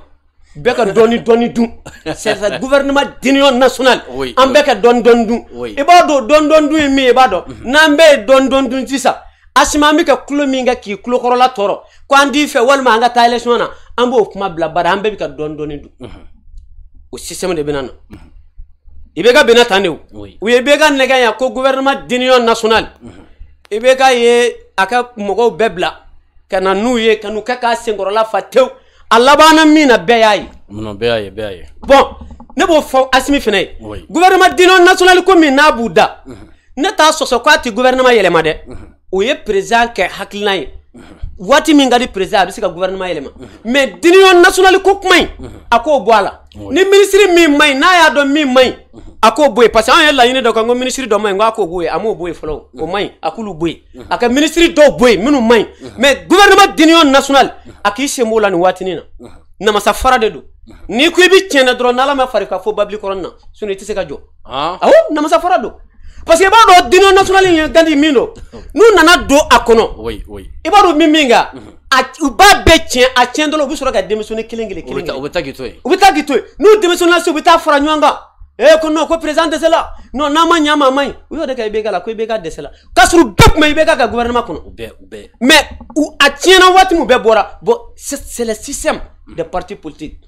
bɛɛ ka dɔɔni dɔɔni dun c'est ça gouvernement d'union nationale an bɛɛ ka dɔɔni dɔɔni dun i b'a dɔn dɔɔni dɔɔni dun b'a mhm. dun sisan asima an bɛ kulo min kɛ k'i kulokɔrɔla tɔɔrɔ ko an t'i fɛ walima an ka taa election na an mhm. o système de bɛ na na i bɛ ka bɛnna tan de o u ye bɛɛ ka ko gouvernement d'union nationale i ye a ka mɔgɔw bɛɛ bila ka na n'u ye ka n'u kɛ k'a senkɔrɔla fa tewu a labanna min na bɛɛ y'a ye bɛɛ y'a ye bɛɛ y'a ye bɔn ne b'o fɔ asimi fɛnɛ ye gouvernement dino national ko min n'a b'u da mhm. ne t'a sɔsɔ k'a ti gouvernement yɛlɛma dɛ mhm. o ye président kɛ hakilina ye waati min ka di perezida a bɛ se ka gouvernement yɛlɛma mais diniyo nationale ko kuma in a k'o bɔ a la ni minisiri min man ɲi n'a y'a dɔn min man a k'o bɔ yen parce que anw yɛrɛ laɲini dɔ kan ko minisiri dɔ man ɲi k'a k'o bɔ yen a m'o bɔ fɔlɔ o man a k'olu bɔ a ka minisiri dɔw bɔ minnu man mais gouvernement diniyo nationale a k'i sen b'o la nin waatinin na namasa fara de don n'i ko i bɛ tiɲɛ dɔrɔn n'ala ma fari ka fɔ babili kɔrɔ na sinon i tɛ se ka jɔ awɔ namasa fara don. parce que i b'a dɔn dinɛ national in dandi min don oh. n'u nana don a kɔnɔ i b'a dɔn min min kan mm-hmm. u b'a bɛɛ tiɲɛ a tiɲɛ dɔ la u bɛ sɔrɔ ka denmisɛnnin kelen kelen kelen u bɛ taa k'i to yen u bɛ taa k'i to yen n'u denmisɛnnin se u bɛ taa fara ɲɔgɔn kan ee eh, ko non ko président dɛsɛ la non n'a ma ɲɛ ma a ma ɲi u y'o de kɛ IBK la ko IBK dɛsɛ la k'a sɔrɔ bɛɛ tun bɛ IBK ka gouvernement kɔnɔ bɛɛ bɛɛ mais a tiɲɛna waati min u bɛɛ bɔra bon c'est le système mm. des partis politiques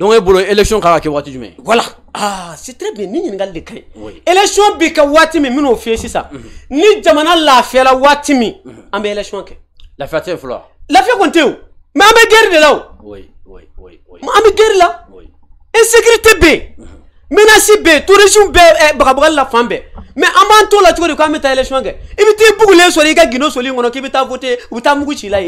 donc élection kan a voilà ah c'est très bien ni ɲininkali de élection bi kɛ waati min min'o mhm. ni jamana la waati la mhm. la -hmm. La la kɛ la fête La mais de la oui, oui, oui, oui. guerre la oui. insécurité b mhm. menace b tout tourisme bɛ eh, bagabagali la femme b mais an la cogo di k'an bɛ pour élection kɛ i bɛ t'i bugulen soli voter voté bɛ taa et ci i la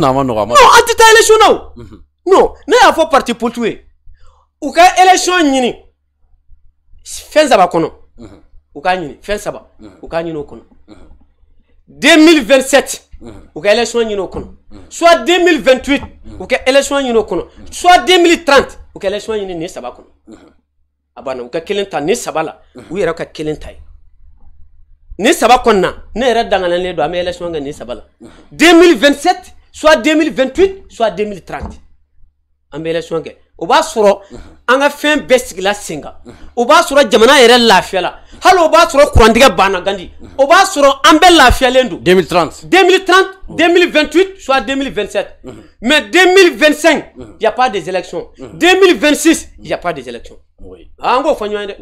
non. Non, non non ne y'a fɔ parti politique ye u ka élection ɲini fɛn saba kɔnɔ u k'a ɲini fɛn saba u k'a ɲini o kɔnɔ 2027 u ka élection ɲini o kɔnɔ soit 2028 u ka élection ɲini o kɔnɔ soit 2030 u ka élection ɲini nin saba kɔnɔ a banna u ka kelen ta nin saba la u yɛrɛ ka kelen ta ye nin saba kɔnɔna ne yɛrɛ danganalen don an bɛ élection kɛ nin saba la 2027 soit 2028 soit 2030 an bɛ élection kɛ o b'a sɔrɔ singa ka fɛn jamana yɛrɛ lafiyala hali o b'a sɔrɔ kurantigɛ banna gandi o b'a sɔrɔ an bɛɛ 2030 2030 2028 soit 2027 mais 2025 il y a pas des élections 2026 il y a pas des élections oui k'o fɔ ɲɔgɔn ye dɛ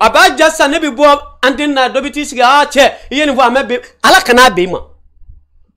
a b'a ne bɛ na dɔ bɛ a mɛ bɛn ala kan'a bɛn i ma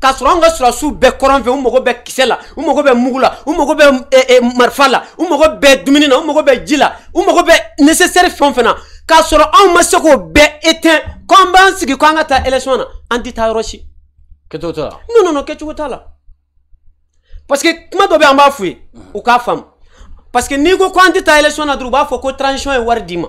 k'a sɔrɔ anw ka sɔrɔsiw bɛɛ kɔrɔn fɛ u mago bɛ kisɛ la u mago bɛ mugu la u mago um marifa la u mago bɛ dumuni na u mago bɛ ji o fɛn na k'a se k'o bɛɛ éteint k'an b'an na an tɛ taa yɔrɔ si. kɛcogo t'a la. non non la parce que kuma dɔ bɛ yen an b'a f'u ye u k'a faamu parce que n'i ko k'an tɛ taa na dɔrɔn u b'a fɔ ko transition ye wari d'i ma.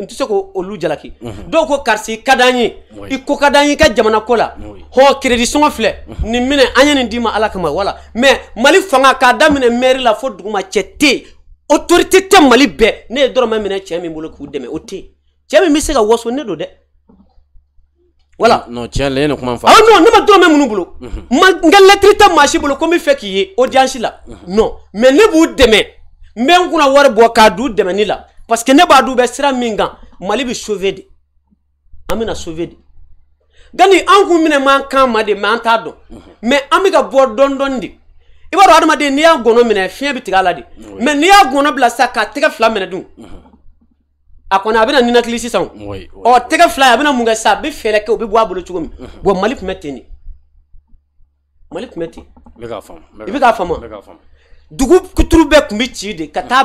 n tɛ se k'olu jalaki dɔw ko karisa ka d'an ye i ko ka d'an ye i ka jamana ko la hɔ kiredi sɔngɔ filɛ nin minɛ an ye nin d'i ma ala kama wala mɛ mali fanga k'a daminɛ mɛri la fo duguma cɛ tɛ yen autorité tɛ mali bɛɛ ne ye dɔrɔmɛ minɛ cɛ min bolo k'u dɛmɛ o tɛ yen cɛ min bɛ se ka waso ne don dɛ wala non tiɲɛ la e ni kuma fɔ awɔ ah non ne ma dɔrɔmɛ minnu bolo ma n ka lɛtiri tɛ maa si bolo ko n bɛ fɛ k'i ye audience la non mais ne b'u dɛmɛ n bɛ n kunna wari bɔ k'a d'u dɛmɛni la parce que ne b'a dun u bɛ sira min kan mali bɛ sauver de an sauver de gani an kun minɛ man kan ma de mɛ an t'a dɔn mɛ an bɛ ka bɔ dɔɔni dɔɔni de i n'i y'a gɔnɔ minɛ fiɲɛ bɛ de mɛ n'i y'a gɔnɔ bila k'a tɛgɛ fila minɛ dun akona abina a bɛna ninakili sisan ɔ tɛgɛ fila a bɛna bi kɛ sisan a bɛ fɛɛrɛ kɛ o bɛ bɔ a bolo cogo min bɔn mali tun bɛ de mali tun bɛ ten i bɛ k'a dugu kuturu bɛɛ tun bɛ de ka taa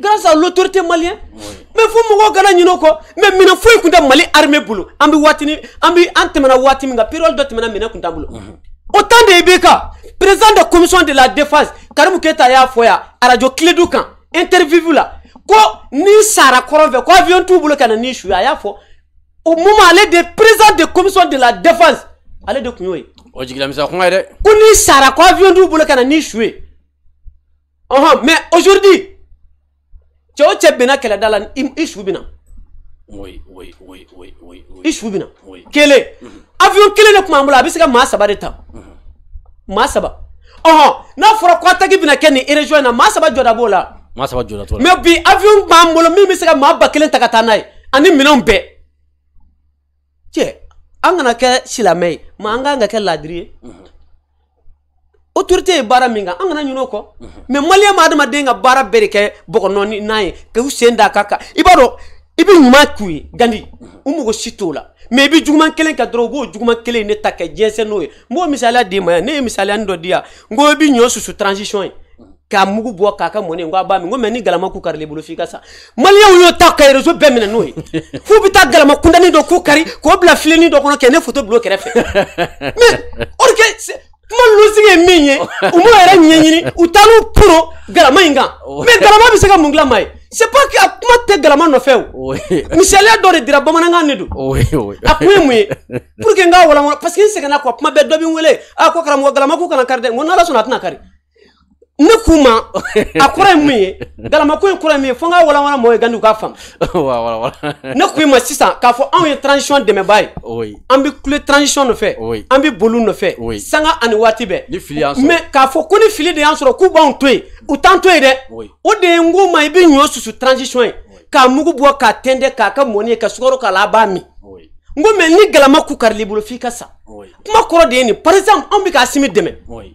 grâce à l'autorité malien mais fo mɔgɔw kana ɲinɛ o kɔ mais minɛ foyi kun tɛ mali armée bolo an bɛ waatini an bɛ an tɛmɛna waati min kan période dɔ tɛmɛna minɛ kun mhm. t'an bolo o temps de ye bɛ ka président de commission de la défense karimu keta y'a fɔ yan arajo kiledu kan interview la ko n'i sara kɔrɔn fɛ ko avion t'u bolo ka na n'i su ye a y'a fɔ au moment ale de président de commission de la défense ale de tun y'o ye. o jigilamisa kuma ye dɛ. ko n'i sara ko avion t'u bolo ka na n'i su ye. ɔhɔn mais aujourd'hui cɛ o cɛ bɛnna kɛlɛda la i su bɛ na i su bɛ na kelen mhm. avion kelen de tun b'an bolo a bɛ se ka maa saba de ta mhm. maa saba ɔhɔn n'a fɔra ko ataki bɛna kɛ nin région in na maa saba jɔda b'o la maa saba jɔda t'o la mɛ bi avion b'an bolo min bɛ se ka maa ba kelen ta ka taa n'a ye ani minɛnw bɛɛ cɛ an kana kɛ silamɛ ye mɛ an kan ka kɛ laadiri ye. Mhm. autorité ye baara min kan an kana ɲin'o kɔ mais maliyɛn ma adamaden ka baara bɛɛ de kɛ bɔgɔnɔni n'a ye k'u sen d'a kan kan i b'a dɔn i bɛ ɲuman k'u ye gandi u mago si t'o la mais i bɛ juguman kelen kɛ dɔrɔn u b'o juguman kelen ne ta kɛ jɛnsɛn n'o ye n b'o misaliya d'i ma yan ne ye misaliya dɔ di yan n ko i bɛ ɲɔ susu transition ye k'a mugu bɔ k'a ka mɔni n ko a b'a min n ko mɛ ni galama ku karili bolo f'i ka sa maliyɛnw y'o ta ka rezo bɛɛ minɛ n'o ye f'u bɛ taa galama kundanin dɔ k'u kari k'o bila filenin dɔ kɔnɔ kɛ ne foto bila o kɛrɛfɛ mais or que kuma ninnu sigi ye min ye u yɛrɛ ɲɛɲini u taar'u koro galama yi kan mais galama bɛ se ka mun dilan ye c'est pas que a kuma tɛ galama nɔfɛ o misaliya dɔ de dira bamanankan de don a kun ye mun ye pour que n k'a walawala parce que n sɛgɛnna quoi kuma bɛɛ dɔ bɛ n wele a ko karamɔgɔ galama ku kana karidɛ dɛ ko n'ala sɔnɔ a tɛna kari ne k'u ma a kɔrɔ ye mun ye galamako in kɔrɔ ye mun ye fo n ka walawala mɔgɔw ye gandi u k'a faamu ne k'u ma sisan k'a fɔ anw ye transition dɛmɛbaa ye an bɛ kule transition nɔfɛ an bɛ boli nɔfɛ sanga ani waati bɛɛ mɛ k'a fɔ ko ni fili de y'an sɔrɔ k'u b'anw to yen u t'an to yen dɛ o de ye n k'u ma i bɛ ɲɔ susu transition ye k'a mugu bɔ k'a tɛntɛn k'a ka mɔni ye ka sukaro k'a la a b'a min n ko mɛ ni galama ku karili bolo f'i ka sa kuma kɔrɔ de ye nin par exemple anw bɛ k'a simi dɛmɛ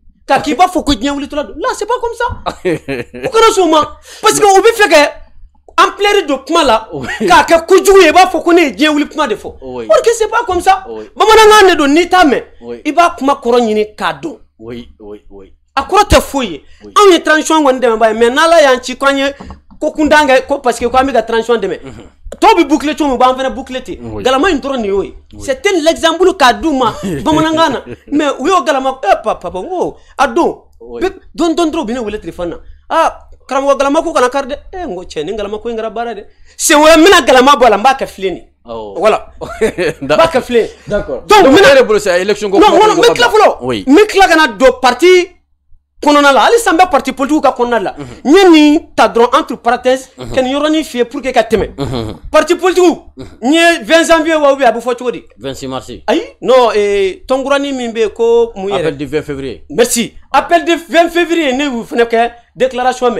Ka k'i b'a fɔ ko diɲɛ wulitɔla don non c'est pas comme ça o kana sɔn o ma parce que u bɛ fɛ kɛ ampleur don kuma la k'a kɛ kojugu ye i b'a fɔ ko ne ye diɲɛ wuli kuma de fɔ or que c'est pas comme ça bamanankan de don n'i t'a mɛn i b'a kuma kɔrɔ ɲini k'a dɔn a kɔrɔ tɛ foyi ye anw ye transition kɔni dɛmɛbaa ye mais n'Ala y'an ci ye ko kuntan kɛ ko parce que ko an bɛ ka transition dɛmɛ tɔw bɛ bukile cogo min u b'an fana bukile ten galama in dɔrɔn nin y'o ye c'était l'exemple k'a d'u ma bamanankan na mais u y'o oh, galama eh papa n ko a don don dɔn dɔrɔn u bɛ ne wele telefɔni na ah karamɔgɔ oh, galama ko kana kari dɛ eh n ko cɛ ni galama ko in kɛra baara dɛ sen wɛrɛ n bɛna galama bɔ a la n b'a kɛ filen de wala b'a kɛ filen donc n bɛna n bɛ tila fɔlɔ n bɛ tila ka na don parti kɔnɔna la halisa n bɛ parti politigiw ka kɔnɔna la mhm. n ye nin ta entre parenthèses ka nin yɔrɔnin pour que ka mhm. Mhm. parti politique, n 20 janvier wa ubiyɛn a bɛ fɔ 26 mars non et tɔnkurani min bɛ ko mun yɛrɛ appel du 20 février merci appel du 20 février ne y'u fana kɛ déclaration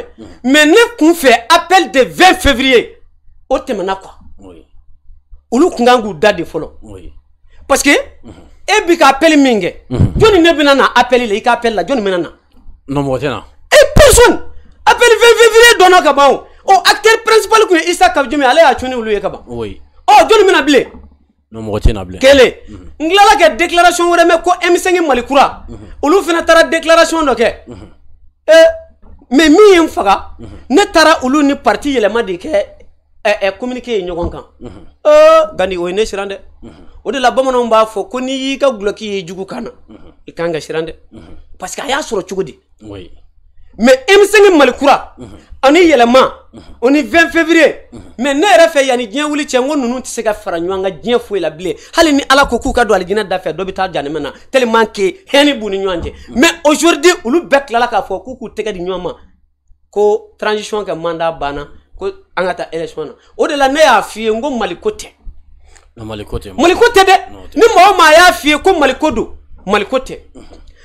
mais ne kun fɛ appel du 20 février o tɛmɛna quoi oui. olu kun kan k'u da de fɔlɔ oui. parce que mm -hmm. e bi ka appel min kɛ jɔnni ne bɛna na appel la i ka appel la jɔnni Non, mɔgɔ tɛ na. personne appel février dɔnna ka ban o. O oh, acteur principal kun ye Isa Kabjumi ale y'a cun olu ye ka ban. Oui. Ɔ oh, jɔnni bɛna bilen. Non, mɔgɔ tɛ na bilen. Kelen. Mhm. N tilala ka déclaration wɛrɛ mɛn ko M5 Malikura. Olu mhm. fana taara déclaration dɔ kɛ. Ee mais min ye n faga. Mhm. Ne taara olu ni parti yɛlɛma de kɛ eh, ɛ eh, communiqué ye ɲɔgɔn kan. Ee Gandi o ye ne siran dɛ. O de la bamananw b'a fɔ ko n'i y'i ka dulɔki ye i jugu kan na i kan ka siran dɛ. Parce que a y'a sɔrɔ cogo di. Oui. Mais M5 Malikura, ani yɛlɛma, o ni 20 février. Mhm. Mais ne yɛrɛ fɛ yanni diɲɛ wuli cɛ n ko ninnu tɛ se ka fara ɲɔgɔn kan diɲɛ foyi la bilen. Hali ni Ala ko k'u ka don alijinɛ da fɛ dɔ bita taa jahanama tellement que hɛni b'u ni ɲɔgɔn cɛ. Mhm. Mais aujourd'hui olu bɛɛ tilala k'a fɔ k'u k'u tɛgɛ di ɲɔgɔn ma ko transition kɛ manda bana ko an ka taa O de la ne y'a f'i ye n ko Maliko tɛ. Maliko tɛ. Maliko tɛ dɛ. Ni mɔgɔ o y'a f'i ko Maliko don Maliko mhm. tɛ.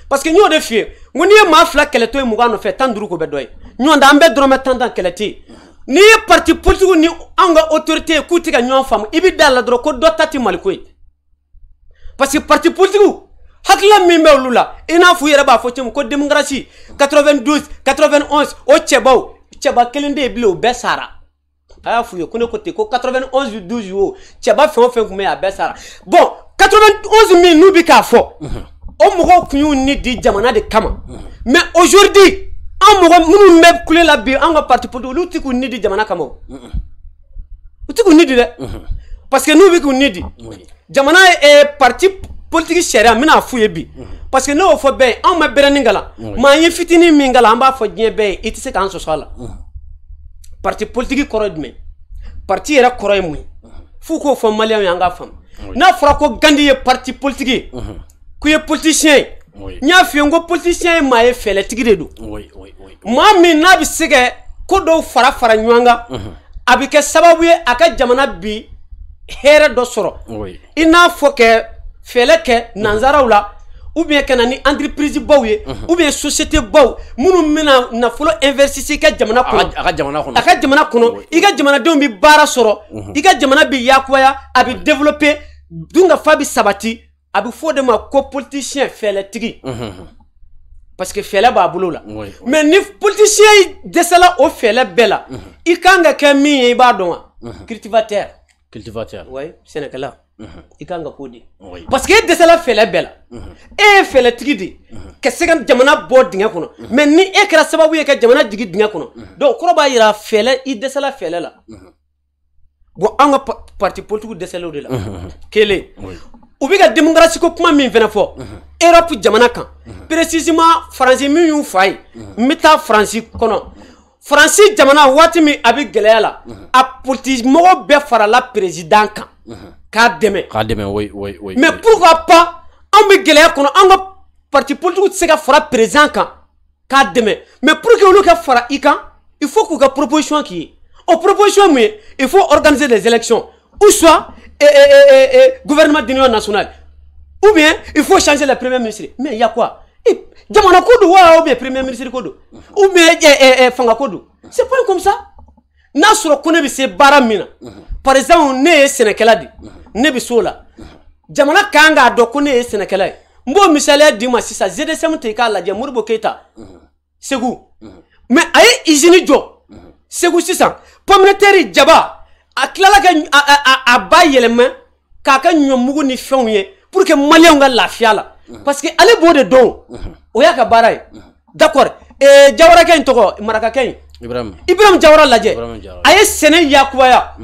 parce que ɲ'o de f'i ye n ko n'i ye maa fila kɛlɛ to ye mugan nɔfɛ tan duuru ko bɛ dɔ ye ɲɔn tɛ an bɛɛ dɔrɔmɛ tan tan kɛlɛ tɛ yen n'i ye parti politique ni anw ka autorité ye k'u tɛ ka ɲɔgɔn faamu i bɛ da la dɔrɔn ko dɔ ta tɛ maliko ye parce que parti politique hakilila min bɛ olu la i n'a fɔ u yɛrɛ b'a fɔ cogo min ko démocratie 92 91 o cɛbaw cɛba kelen de ye bilen o bɛɛ sara a y'a f'u ye ko ne ko ten ko 91 12 o cɛba fɛn o fɛn tun bɛ yen a bɛɛ sara bon 91 min n'u bɛ k'a fɔ. o mɔgɔw tun y'u ni di jamana de kama mɛ aujourd'hui an mɔgɔ minnu bɛ kule la bi an ka parti politique olu ti k'u ni di jamana kama o u ti k'u ni di dɛ parce que n'u bɛ k'u ni di jamana ye parti politiki sariya n bɛna f'u ye bi parce que ne y'o fɔ bɛɛ ye anw ma bɛrɛnin kalan maa ye fitinin min kalan an b'a fɔ diɲɛ bɛɛ ye i tɛ se k'an sɔsɔ a la mm. parti politiki kɔrɔ ye jumɛn parti yɛrɛ kɔrɔ ye mun ye mm. f'u k'o fɔ maliyɛnw ye an k'a faamu n'a fɔra ko gandi ye parti politiki ye mm-hmm. k'u ye politisiyɛn ye n y'a f'i ye n ko politisiyɛn ye maa ye fɛlɛtigi de don maa min n'a bɛ se ka ko dɔw fara fara ɲɔgɔn kan a bɛ kɛ sababu ye a ka jamana bi hɛrɛ dɔ sɔrɔ i n'a fɔ kɛ fɛlɛ kɛ nanzaraw la ubiyɛn ka na ni entreprise baw ye ubiyɛn société baw minnu bɛna nafolo investis i ka jamana kɔnɔ a ka jamana kɔnɔ i ka jamanadenw bɛ baara sɔrɔ i ka jamana bɛ yakuya a bɛ développer dunkafa bɛ sabati a faut de ma copolitien faire le tri. Mhm. Parce que faire le baboulou là. Oui, oui. Mais ni politicien de cela au faire le bela. Mhm. Il kanga kemi et badon. Mhm. Cultivateur. Cultivateur. Oui, c'est n'est là. Il kanga kodi. Oui. Parce que de cela faire le bela. Et faire le tri. Mm -hmm. Que c'est comme diamana bord d'un Mais ni écrasse pas oui que diamana digi d'un coup. Donc, quand on va faire il de cela faire le là. Bon, on a parti politique de cela de là. Quel est? u bien démocratie ko kuma min Europe jamana kan précisément français mieux y'u fa ye n bɛ taa Faransi kɔnɔ Faransi jamana waati au a bɛ la président kan k'a dɛmɛ k'a oui oui oui mais pourquoi pas en bɛ gɛlɛya kɔnɔ anw parti politique tout ce fera président kan k'a mais pour que l'on ka fara il faut qu'on ait proposition qui. Au proposition mais il faut organiser des élections ou soit Eh, eh, eh, gouvernement d'union nationale ou bien il faut changer le premier ministre mais il y a quoi jamana ko do wa ou bien premier ministre ko do ou bien fanga ko do c'est pas comme ça n'a sɔrɔ ko ne bɛ se baara min na par exemple ne ye sɛnɛkɛla de ne bɛ s'o la jamana kan k'a dɔn ko ne ye sɛnɛkɛla ye n b'o misaliya d'i ma sisan zdsm ta i k'a lajɛ moribo keyita segu mɛ a ye izini jɔ segu sisan pominetɛri jaba a tilala ka a ba yɛlɛma k'a ka ɲɔmugu ni fɛnw ye pour que maliyɛnw ka lafiya la parce que ale b'o de dɔn o y'a ka baara ye d'accord jawarakɛ in tɔgɔ marakakɛ in ibrahim jawara lajɛ a ye sɛnɛ yakubaya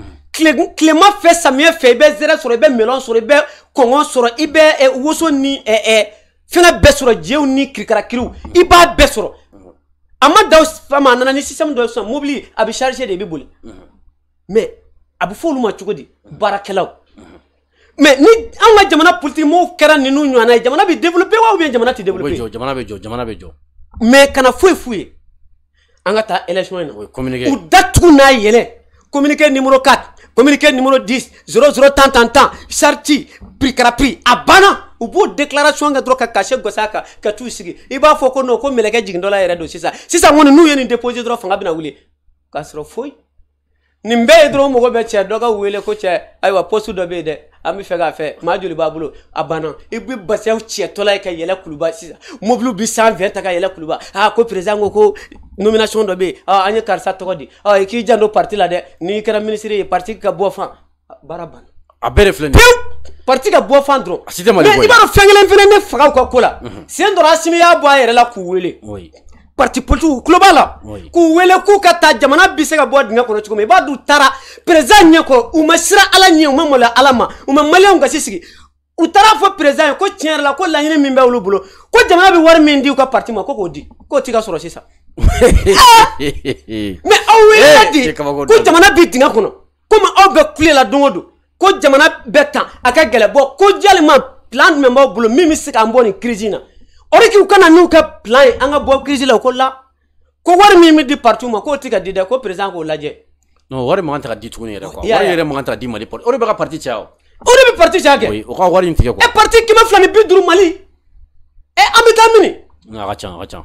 tilema fɛ samiyɛ fɛ i bɛ zɛrɛ sɔrɔ i bɛ melɔn sɔrɔ i bɛ kɔngɔ sɔrɔ i bɛ woso ni fɛngɛ bɛɛ sɔrɔ jɛw ni kirikarakiriw i b'a bɛɛ sɔrɔ a ma daw fama a nana ni système dɔ ye sisan mobili a bɛ charger de i bɛ boli mais a bɛ fɔ olu ma cogo di baarakɛlaw mɛ ni an ka jamana politiki mɔgɔw kɛra ninnu ɲɔgɔnna ye jamana bɛ développer wa ou bien jamana tɛ développer. o bɛ jɔ jamana bɛ jɔ jamana bɛ jɔ. mɛ kana foyi f'u ye an ka taa élection in na. o ye communiqué ye u datugu n'a yɛlɛ communiqué numéro 4 communiqué numéro 10 00 tan tan tan charte prix kara prix a banna. u b'o déclaration kɛ dɔrɔn ka cachet gosi a kan ka t'u sigi i b'a fɔ ko non ko mɛlɛkɛ jigin dɔ la yɛrɛ don sisan sisan kɔni n'u ye nin déposé dɔrɔn fanga bɛna wuli k'a sɔrɔ foyi nin bɛɛ ye dɔrɔn mɔgɔ bɛ cɛ dɔ ka wele ko cɛ ayiwa pɔsu dɔ bɛ yen dɛ an bɛ fɛ k'a fɛ maa joli b'a bolo a banna i bɛ basɛn cɛtɔla ye ka yɛlɛ kuluba sisan mobili bɛ san fɛn ta ka yɛlɛ kuluba aa ko perezan ko ko nomination dɔ bɛ yen aa an ye karisa tɔgɔ di aa i k'i janto parti la dɛ n'i kɛra minisiri ye parti ka bɔ fan baara banna. a bɛɛ de filɛ nin ye pewu parti ka bɔ fan dɔrɔn. a si tɛ mali bɔ yen mɛ i b'a dɔn fɛn kelen fana ne fagaw ka ko la sen dɔrɔn asimi y'a bɔ a yɛrɛ la k'u wele. parti politigiw kulo b'a la k'u wele k'u ka taa jamana be se ka bɔ dingɛ kɔnɔ cogo min i b'a du taara perezan ɲɛkɔrɔ u ma sira ala ɲɛ u ma maloya ala ma u ma maliyɛnw kasi sigi u taara fɔ perezan ye ko tiɲɛ yɛrɛ la ko laɲini min bɛ olu bolo ko jamana bɛ wari min di u ka parti ma ko k'o di k'o t'i ka sɔrɔ sisan mɛ aw wulila eh, di ko jamana bi dingɛ kɔnɔ komi aw bɛ kule la don o don ko jamana bɛɛ tan a ka gɛlɛ bɔ ko jalima plan jumɛn b'aw bolo min bɛ se k'an bɔ nin kiriji in na oriki u kana n'u plan ye bo crise bɔ kirisi la ko la ko wari min bɛ di parti ma k'o tika ka di dɛ ko président k'o lajɛ. non war mi nganta di tuguni yɛrɛ quoi War yere man nganta di mali o de bɛ parti chao. o. o parti chao kɛ. oui o ka war in tigɛ quoi. E parti kɛmɛ fila ni bi duuru mali E an bɛ taa mini. a ka can a ka can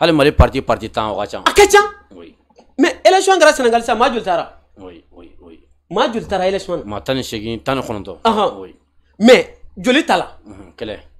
hali mali parti parti tan o ka can. a ka can. oui mais élection kɛra sénégal sisan maa joli taara. oui oui oui. maa joli taara élection Ma tan ni tan ni Aha. oui mais joli ta la. Mhm, kɛlɛ.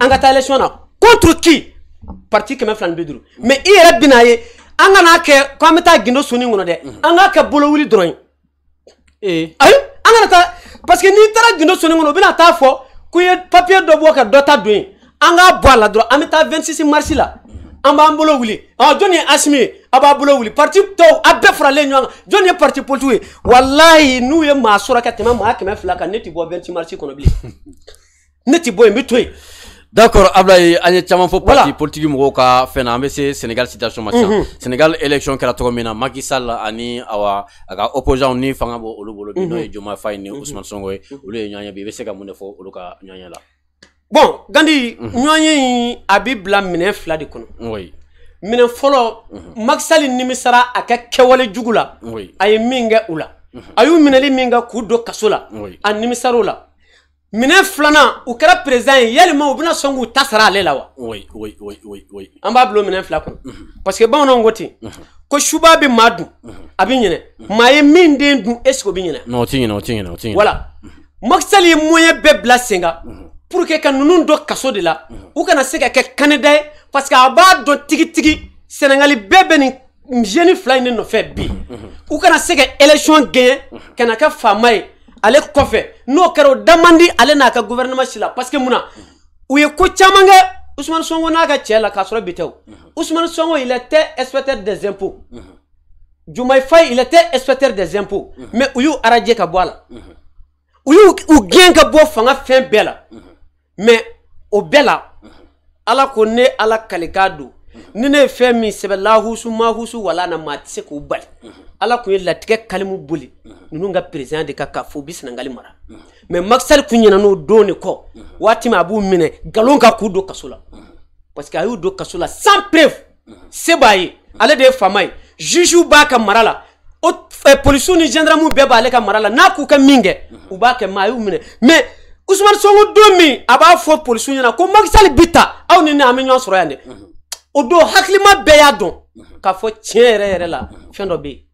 an ka taa élection na contre qui parti kɛmɛ fila ni bi duuru mais i yɛrɛ bɛna ye an kana kɛ k'an bɛ taa gindo sunni kɔnɔ dɛ an k'a kɛ bolowuli dɔrɔn ye eh. ayi an kana taa parce que n'i taara gindo sunni kɔnɔ u bɛna taa fɔ ko i ye papier dɔ bɔ ka dɔ ta don ye an k'a bɔ a la dɔrɔn an bɛ taa 26 mars la an b'an bolo wuli ɔ ah, jɔnni ye asimi ye a b'a bolo wuli parti tɔw a bɛɛ faralen ɲɔgɔn kan jɔnni ye parti politique ye walahi n'u ye maa sɔrɔ ka tɛmɛ maa kɛmɛ fila kan ne tɛ bɔ 26 mars kɔnɔ bilen ne tɛ bɔ yen n bɛ to yen. D'accord Abla an ye caman fɔ parti politique mɔgɔw ka fɛn na an bɛ se Sénégal situation ma mhm. Sénégal élection kɛra cogo min na Macky Sall ani awa a ka opposants ni fanga bɔ olu bolo bi n'o ye Faye ni mhm. Ousmane Sonko ye olu ye ɲɔgɔn bi i bɛ se ka mun de fɔ olu ka la Bon Gandi ɲɔgɔn Abibla, a bɛ bila minɛn fila de kɔnɔ oui minɛn fɔlɔ mhm. Macky Sall nimisara a ka kɛwale jugu la a ye min kɛ u la a y'u minɛli min kɛ k'u don kaso la a la minɛ filanan u kɛra perezan ye yalima u bɛna sɔn k'u ta sara ale la wa. oui oui oui oui oui. an b'a bila o minɛ fila kɔnɔ. parce que bamananw ko ten. ko suba bɛ maa dun a bɛ ɲinɛ maa ye min den dun est ce que o bɛ ɲinɛ. non o ti ɲinɛ o ti ɲinɛ o ti ɲinɛ. voilà makisal ye moyen bɛɛ bila sen kan pour que ka ninnu dɔ kaso de la u kana se ka kɛ kanida ye parce que a b'a dɔn tigitigi sɛnɛgali bɛɛ bɛ nin jeune fila in de nɔfɛ bi u kana se ka élection gɛɲɛ ka na kɛ faama ye. ale kɔfɛ n'o kɛra o da man di ale n'a ka gouvernement si la parce que mun na u ye ko caman kɛ usumani sɔngɔ n'a ka cɛ la k'a sɔrɔ bi tɛ o usumani sɔngɔ il était inspecteur des impôts jumayi fayi il était inspecteur des impôts mais u y'u arajɛ ka bɔ a la u y'u u gɛn ka bɔ fanga fɛn bɛɛ la mais o bɛɛ la ala ko ne ala kalikan don ni ne ye fɛn min sɛbɛ lahusu mahusu wala na maa tɛ se k'o bali ala tun ye latigɛ kalimu boli ninnu ka peresidan de ka eh, mhm. mhm. ka fo u bɛ sinangali mara mɛ makisali kun ɲɛna n'o don de kɔ waati min a b'u minɛ nkalon kan k'u don kaso la parce que a y'u don kaso la sans preuve se b'a ye ale de ye faama ye juges b'a ka mara la o polisiw ni gendarmes bɛɛ b'ale ka mara la n'a k'u ka min kɛ u b'a kɛ mɛ a y'u minɛ mais usumani sonko don min a b'a fɔ polisiw ɲɛna ko makisali bi ta aw ni ne an bɛ ɲɔgɔn sɔrɔ yan dɛ o don hakilima bɛɛ y'a dɔn k'a fɔ tiɲɛ yɛrɛ yɛrɛ la fɛn dɔ bɛ yen.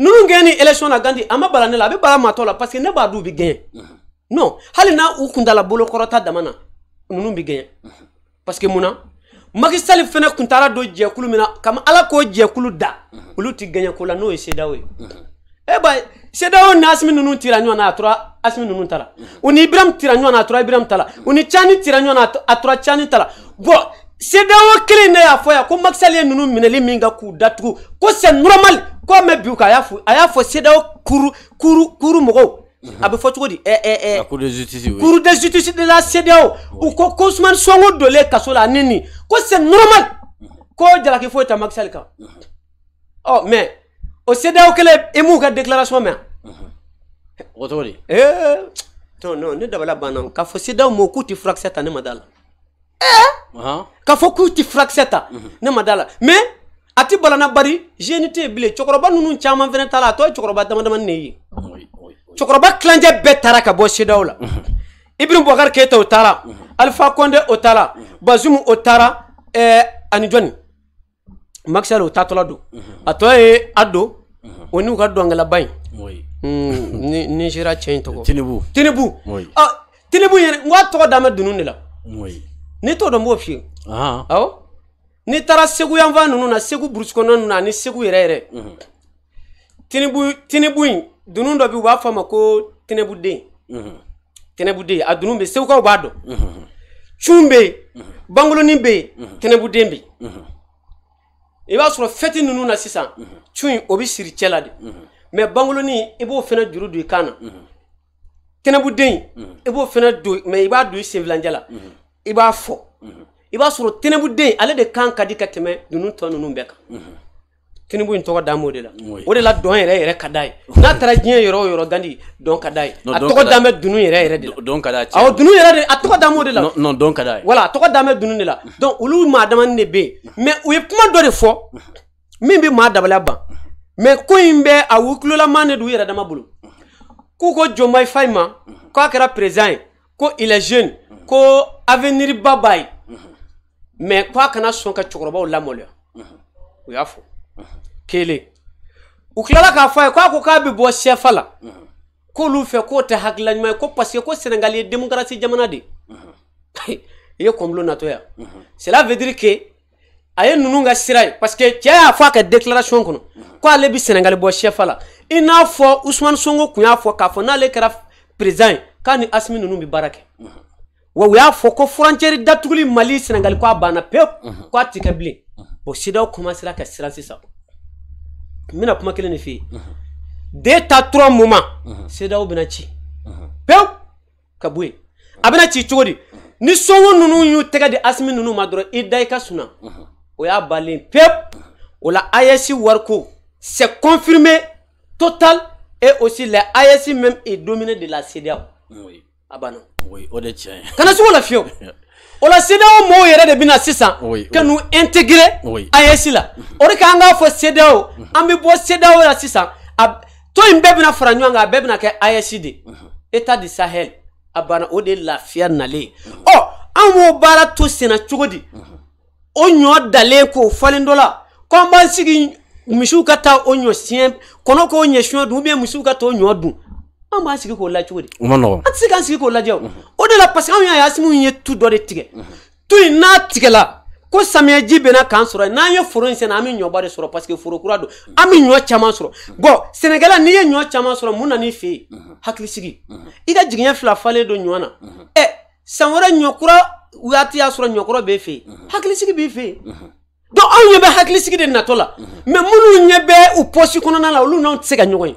ninnu gɛn ni election na gandi a ma bara ne la a bɛ bara matɔ la parce que ne b'a dun u bɛ gɛn non hali n'a u kuntala bolokɔrɔta dama na ninnu bɛ gɛn parce que mun na Macky Sall kun taara don jɛkulu min na kama ala k'o jɛkulu da uh-huh. olu ti gɛɲɛ ko la n'o ye CEDEAO ye e b'a ye ni Asimi ninnu tira ɲɔgɔn na a tora Asimi ninnu ta u uh-huh. ni Ibrahim tira ɲɔgɔn na a tora Ibrahim tara. la u uh-huh. ni Tiani tira ɲɔgɔn na a tora Tiani ta la sedawo kelen ne y'a fɔ yan ko makisali ye ninnu minɛli min kan k'u datugu ko c'est normal ko a mɛn bi u kan a y'a fɔ a y'a fɔ sedawo kuru kuru kuru mɔgɔw a bɛ fɔ cogo di ɛ ɛ ɛ cour de justice oui cour de justice de la CEDEAO u ko ko Ousmane Sonko dolen kaso la ani nin ko c'est normal ko jalaki foyi tɛ makisali kan ɔ mais o CEDEAO kelen i m'u ka déclaration mɛn wa. o cogo di. ee non non ne dabaliya banna k'a fɔ CEDEAO mɔgɔw k'u ti furakisɛ ta ne ma d'a la. Eh? k'a fɔ k'u tɛ furakisɛ ta mhm. ne ma da la mais a ti balana bari jeune tɛ yen bilen cɛkɔrɔba ninnu caman fana taara a tɔ ye cɛkɔrɔba dama damani de ye cɛkɔrɔba kilancɛ bɛɛ taara ka bɔ sedaw la mhm. ibiri bɔkari keyita o taara mhm. alifa kɔnde o taara bazumu o taara ɛɛ eh, ani jɔni makisal o taatɔla don a tɔ ye a don o n'u ka dɔnkɛlaba in hmm, ni sera cɛ in tɔgɔ tinubu tinubu ah, tinubu yɛrɛ n k'a tɔgɔ d'a ma dunun de la. n'i t'o dɔn n b'o f'i ye awɔ n'i taara segu yanfan ninnu na segu burusi kɔnɔna ninnu na ani segu yɛrɛ mhm. yɛrɛ tinubu tinubu in dunun dɔ bɛ yen u b'a fɔ a ma ko tinɛbuden tinɛbuden a dunun bɛ yen segukaw b'a dɔn cun bɛ yen bankolonin bɛ yen tinɛbuden bɛ yen i b'a sɔrɔ fɛti ninnu na sisan cun in o bɛ siri cɛ la de mɛ mhm. bankolonin i b'o fana juru don i kan na tinɛbuden i b'o fana don mɛ i b'a don i senfilancɛ la mhm. i b'a fɔ i b'a sɔrɔ tɛnɛbuden ale de kan ka di ka tɛmɛ ninnu tɔ ninnu bɛɛ kan tinubu in tɔgɔ danb'o de la o de la dɔn yɛrɛ yɛrɛ ka d'a ye n'a taara diɲɛ yɔrɔ o yɔrɔ dandi dɔn ka d'a ye a tɔgɔ dan bɛ dunu yɛrɛ yɛrɛ de la dɔn ka d'a ye awɔ dunu yɛrɛ de a tɔgɔ dan b'o de la non dɔn ka d'a ye wala a tɔgɔ dan bɛ dunu de la donc olu maa damani de bɛ yen mais u ye kuma dɔ de fɔ min bɛ maa dabaliya ban mais ko in bɛ a wukilolaman de don u yɛrɛ dama bolo k'u ko jɔnba i fa in ma k'a kɛra président ye ko il est jeune ko avenir ba b'a ye mais ko a kana sɔn ka o lamaloya u y'a fɔ kelen u tilala k'a fɔ a ye k'a a k'a bɛ bɔ sɛfa la k'olu fɛ k'o tɛ hakilila ɲuman ye ko parce que ko sénégal démocratie jamana de ye i ye kɔnbulon natɔ yan cela veut dire que a ye ninnu ka sira ye parce que cɛ y'a fɔ a ka déclaration kɔnɔ k'ale bɛ sénégal bɔ sɛfa la i n'a fɔ usumani sonko tun y'a fɔ k'a fɔ n'ale kɛra président k'a ni asimi ninnu bɛ baara kɛ wa u y'a fɔ ko furancɛri datuguli mali senegali ko a banna pewu ko a ti kɛ bilen bɔn sidaw komansera ka siran sisan n bɛna kuma kelen de f'i ye de ta tura mun ma sidaw bɛna ci pewu ka bɔ yen a bɛna ci cogo di ni sɔngɔ ninnu y'u tɛgɛ di asimi ninnu ma dɔrɔn i da i ka sunna o y'a bannen pewu o la AES wariko c'est confirmé total et aussi les AES même est dominé de la CEDEAO Oui, banna o de tiɲɛ ye kana sugu la fiyewu o la CEDEAO mɔgɔw yɛrɛ de bɛna sisan ka n'u intégrer AES la o de k'an k'a fɔ CEDEAO an bɛ bɔ CEDEAO la sisan a imbe in bɛɛ bɛna fara ɲɔgɔn kan a bɛɛ bɛna kɛ AES de État du Sahel a banna o de ye lafiya nalen an b'o baara to senna cogo o ɲɔ dalen k'o falen la k'an b'an sigi misiw ka taa o ɲɔ siɲɛ kɔnɔ k'o ɲɛ siɲɛ dun misiw ka t'o ɲɔ an b'an sigi k'o lajɛ cogo di o ma nɔgɔn an tɛ se k'an sigi k'o lajɛ o o de la parce que anw y'a ye asimu ye tu dɔ de tigɛ tu in n'a tigɛla ko samiyɛji bɛna k'an sɔrɔ yen n'an ye foro in sɛnɛ an bɛ ɲɔba de sɔrɔ parce que foro kura don an bɛ ɲɔ caman sɔrɔ bɔn sɛnɛkɛla n'i ye ɲɔ caman sɔrɔ mun na n'i fɛ yen hakilisigi i ka jigiɲɛ fila falen don ɲɔ na ɛ san wɛrɛ ɲɔkura waati y'a sɔrɔ ɲɔkɔrɔ b'e fɛ yen hakilisigi b'i fɛ yen donc anw ɲɛ bɛ hakilisigi de natɔ la mɛ minnu ɲɛ bɛ u pɔsi kɔnɔna la olu n'anw tɛ se ka ɲɔgɔn ye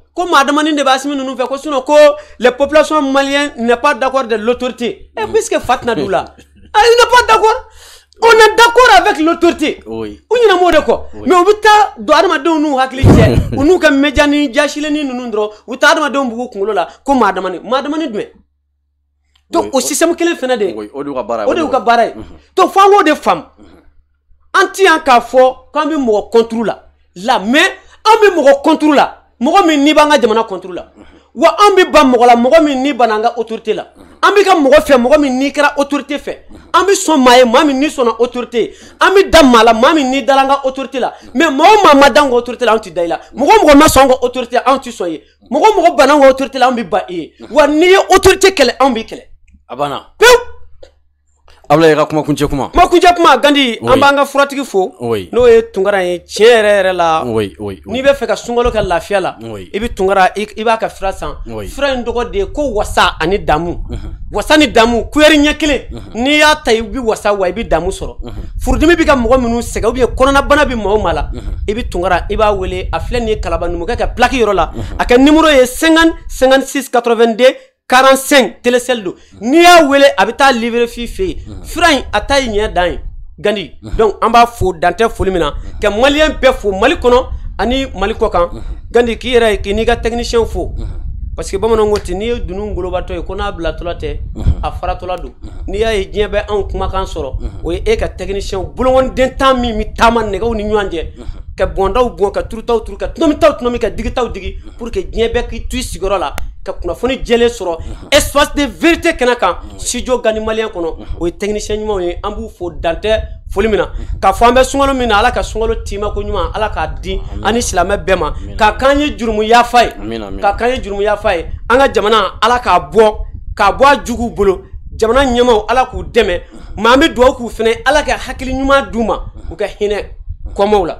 comme Madame de bɛ nous ninnu fɛ ko que ko les populations maliennes n'est pas d'accord de l'autorité Et eh, puisque Fatna Doula, d'u ah il n'est pas d'accord on est d'accord avec l'autorité oui. u ɲinɛ m'o de kɔ oui. mais u do taa don nous n'u hakili Nous comme n'u ka média ni jasilenni ninnu dɔrɔn u bɛ taa adamadenw bugu kunkolo la ko maadamani Madame jumɛn donc oui. au système kelen fait n'est. oui. o de Odeu kabara. baara ye donc femme ou des de Anti en cas fort comme fɔ k'an la la mais an même mɔgɔ mɔgɔ min n'i b'an ka jamana kɔnturu la wa an bɛ ban mɔgɔ la mɔgɔ min n'i banna an ka otorite la an bɛ ka mɔgɔ fɛ mɔgɔ min n'i kɛra otorite fɛ an bɛ sɔn maa ye maa min n'i sɔnna otorite ye an bɛ da maa la maa min n'i dara an ka otorite la mɛ mɔgɔ o maa ma da an ka otorite la anw tɛ da i la mɔgɔ o mɔgɔ ma sɔn an ka otorite la anw tɛ sɔn i ye mɔgɔ o mɔgɔ banna an ka otorite la anw bɛ ban i ye wa n'i ye otorite kɛlɛ anw b'i kɛlɛ a banna pewu. abulayi ka kuma kuncɛ kuma kuma kuncɛ kuma gandi an b'an ka furatigi fo n'o ye tunkara ye tiɲɛ yɛrɛ yɛrɛ la n'i bɛ fɛ ka sunkalo kɛ lafiya la i bɛ tunkara i b'a ka fura san fura in tɔgɔ de ye ko wasa ani damu wasa ni damu kuyɛri ɲɛ kelen n'i y'a ta i bɛ wasa wa i bɛ damu sɔrɔ furudimi bɛ ka mɔgɔ minnu sɛgɛn ubiyɛn kɔnɔnabana bɛ mɔgɔ ma la i bɛ tunkara i b'a wele a filɛ nin ye kalaba numukɛ ka plaki yɔrɔ la a ka nimoro ye 50 56 82 45 télécel do n'i y'a wele a livre taa f'i fe yen fura a ta ɲɛ dan gani gandi donc an b'a fo dan tɛ foli min na ka maliyɛn fo mali kɔnɔ ani mali kan gandi k'i yɛrɛ k'i n'i ka technicien fo parce que bama no ngoti n'i ye dunu ngolo ye ko n'a bla tɛ a fara don n'i y'a ye diɲɛ bɛ kuma kumakan sɔrɔ o ye e ka technicien bolongɔniden tan mi mi taama ko ni ɲɔgɔn ka bɔndaw bɔn ka turutaw turu ka tunamitaw tunami ka digitaw digi pour que diɲɛ bɛɛ k'i to i sigiyɔrɔ la ka kunnafoni jɛlen sɔrɔ espace de vérité kɛnɛ kan studio gani maliyɛn kɔnɔ o ye technicien ɲumanw ye an b'u fo dantɛ foli min na k'a fɔ an bɛ sunkalo min na ala ka sunkalo tiimako ɲuman ala k'a di an ni silamɛ bɛɛ ma ka k'an ye jurumu yafa ye ka k'an ye jurumu yafa ye an ka jamana ala k'a bɔ k'a bɔ a juguw bolo jamana ɲɛmaw ala k'u dɛmɛ maa an bɛ dugawu k'u fɛnɛ ala ka hakili ɲuman d'u ma u ka hinɛ kɔmaw la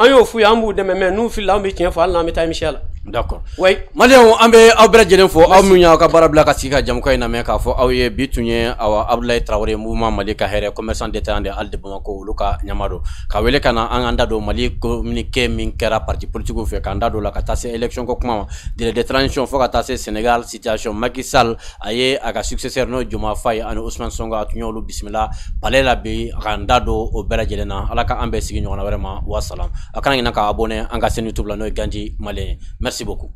an y'o f'u ye an b'u dɛmɛ mɛ n'u filila an bɛ tiɲɛ fɔ hali n'an bɛ taa misɛnya la d'accord wayi maliyɛnw an bɛ aw bɛɛ lajɛlen fɔ aw minnu y'aw ka baara bila ka sigi ka jamukan in lamɛn k'a fɔ aw ye bi tun ye awa abdulayi tarawele mouvement mali ka hɛrɛ commerçant détaillant de al de bamako olu ka ɲɛma don ka wele ka na an k'an da don mali communiqué min kɛra parti politique fɛ k'an da don la ka taa se élection ko kuma ma délai de transition fo ka taa se sénégal situation makisal Sall a ye a ka successeur n'o juma Joma ani Ousmane Sonko a tun y'olu bisimila palais la bi k'an da don o bɛɛ lajɛlen na ala ka an bɛɛ sigi ɲɔgɔnna wɛrɛ ma wasalam a kana ɲina k'a abonné an ka chaîne YouTube la n'o ye Gandi Malien ye merci Merci beaucoup.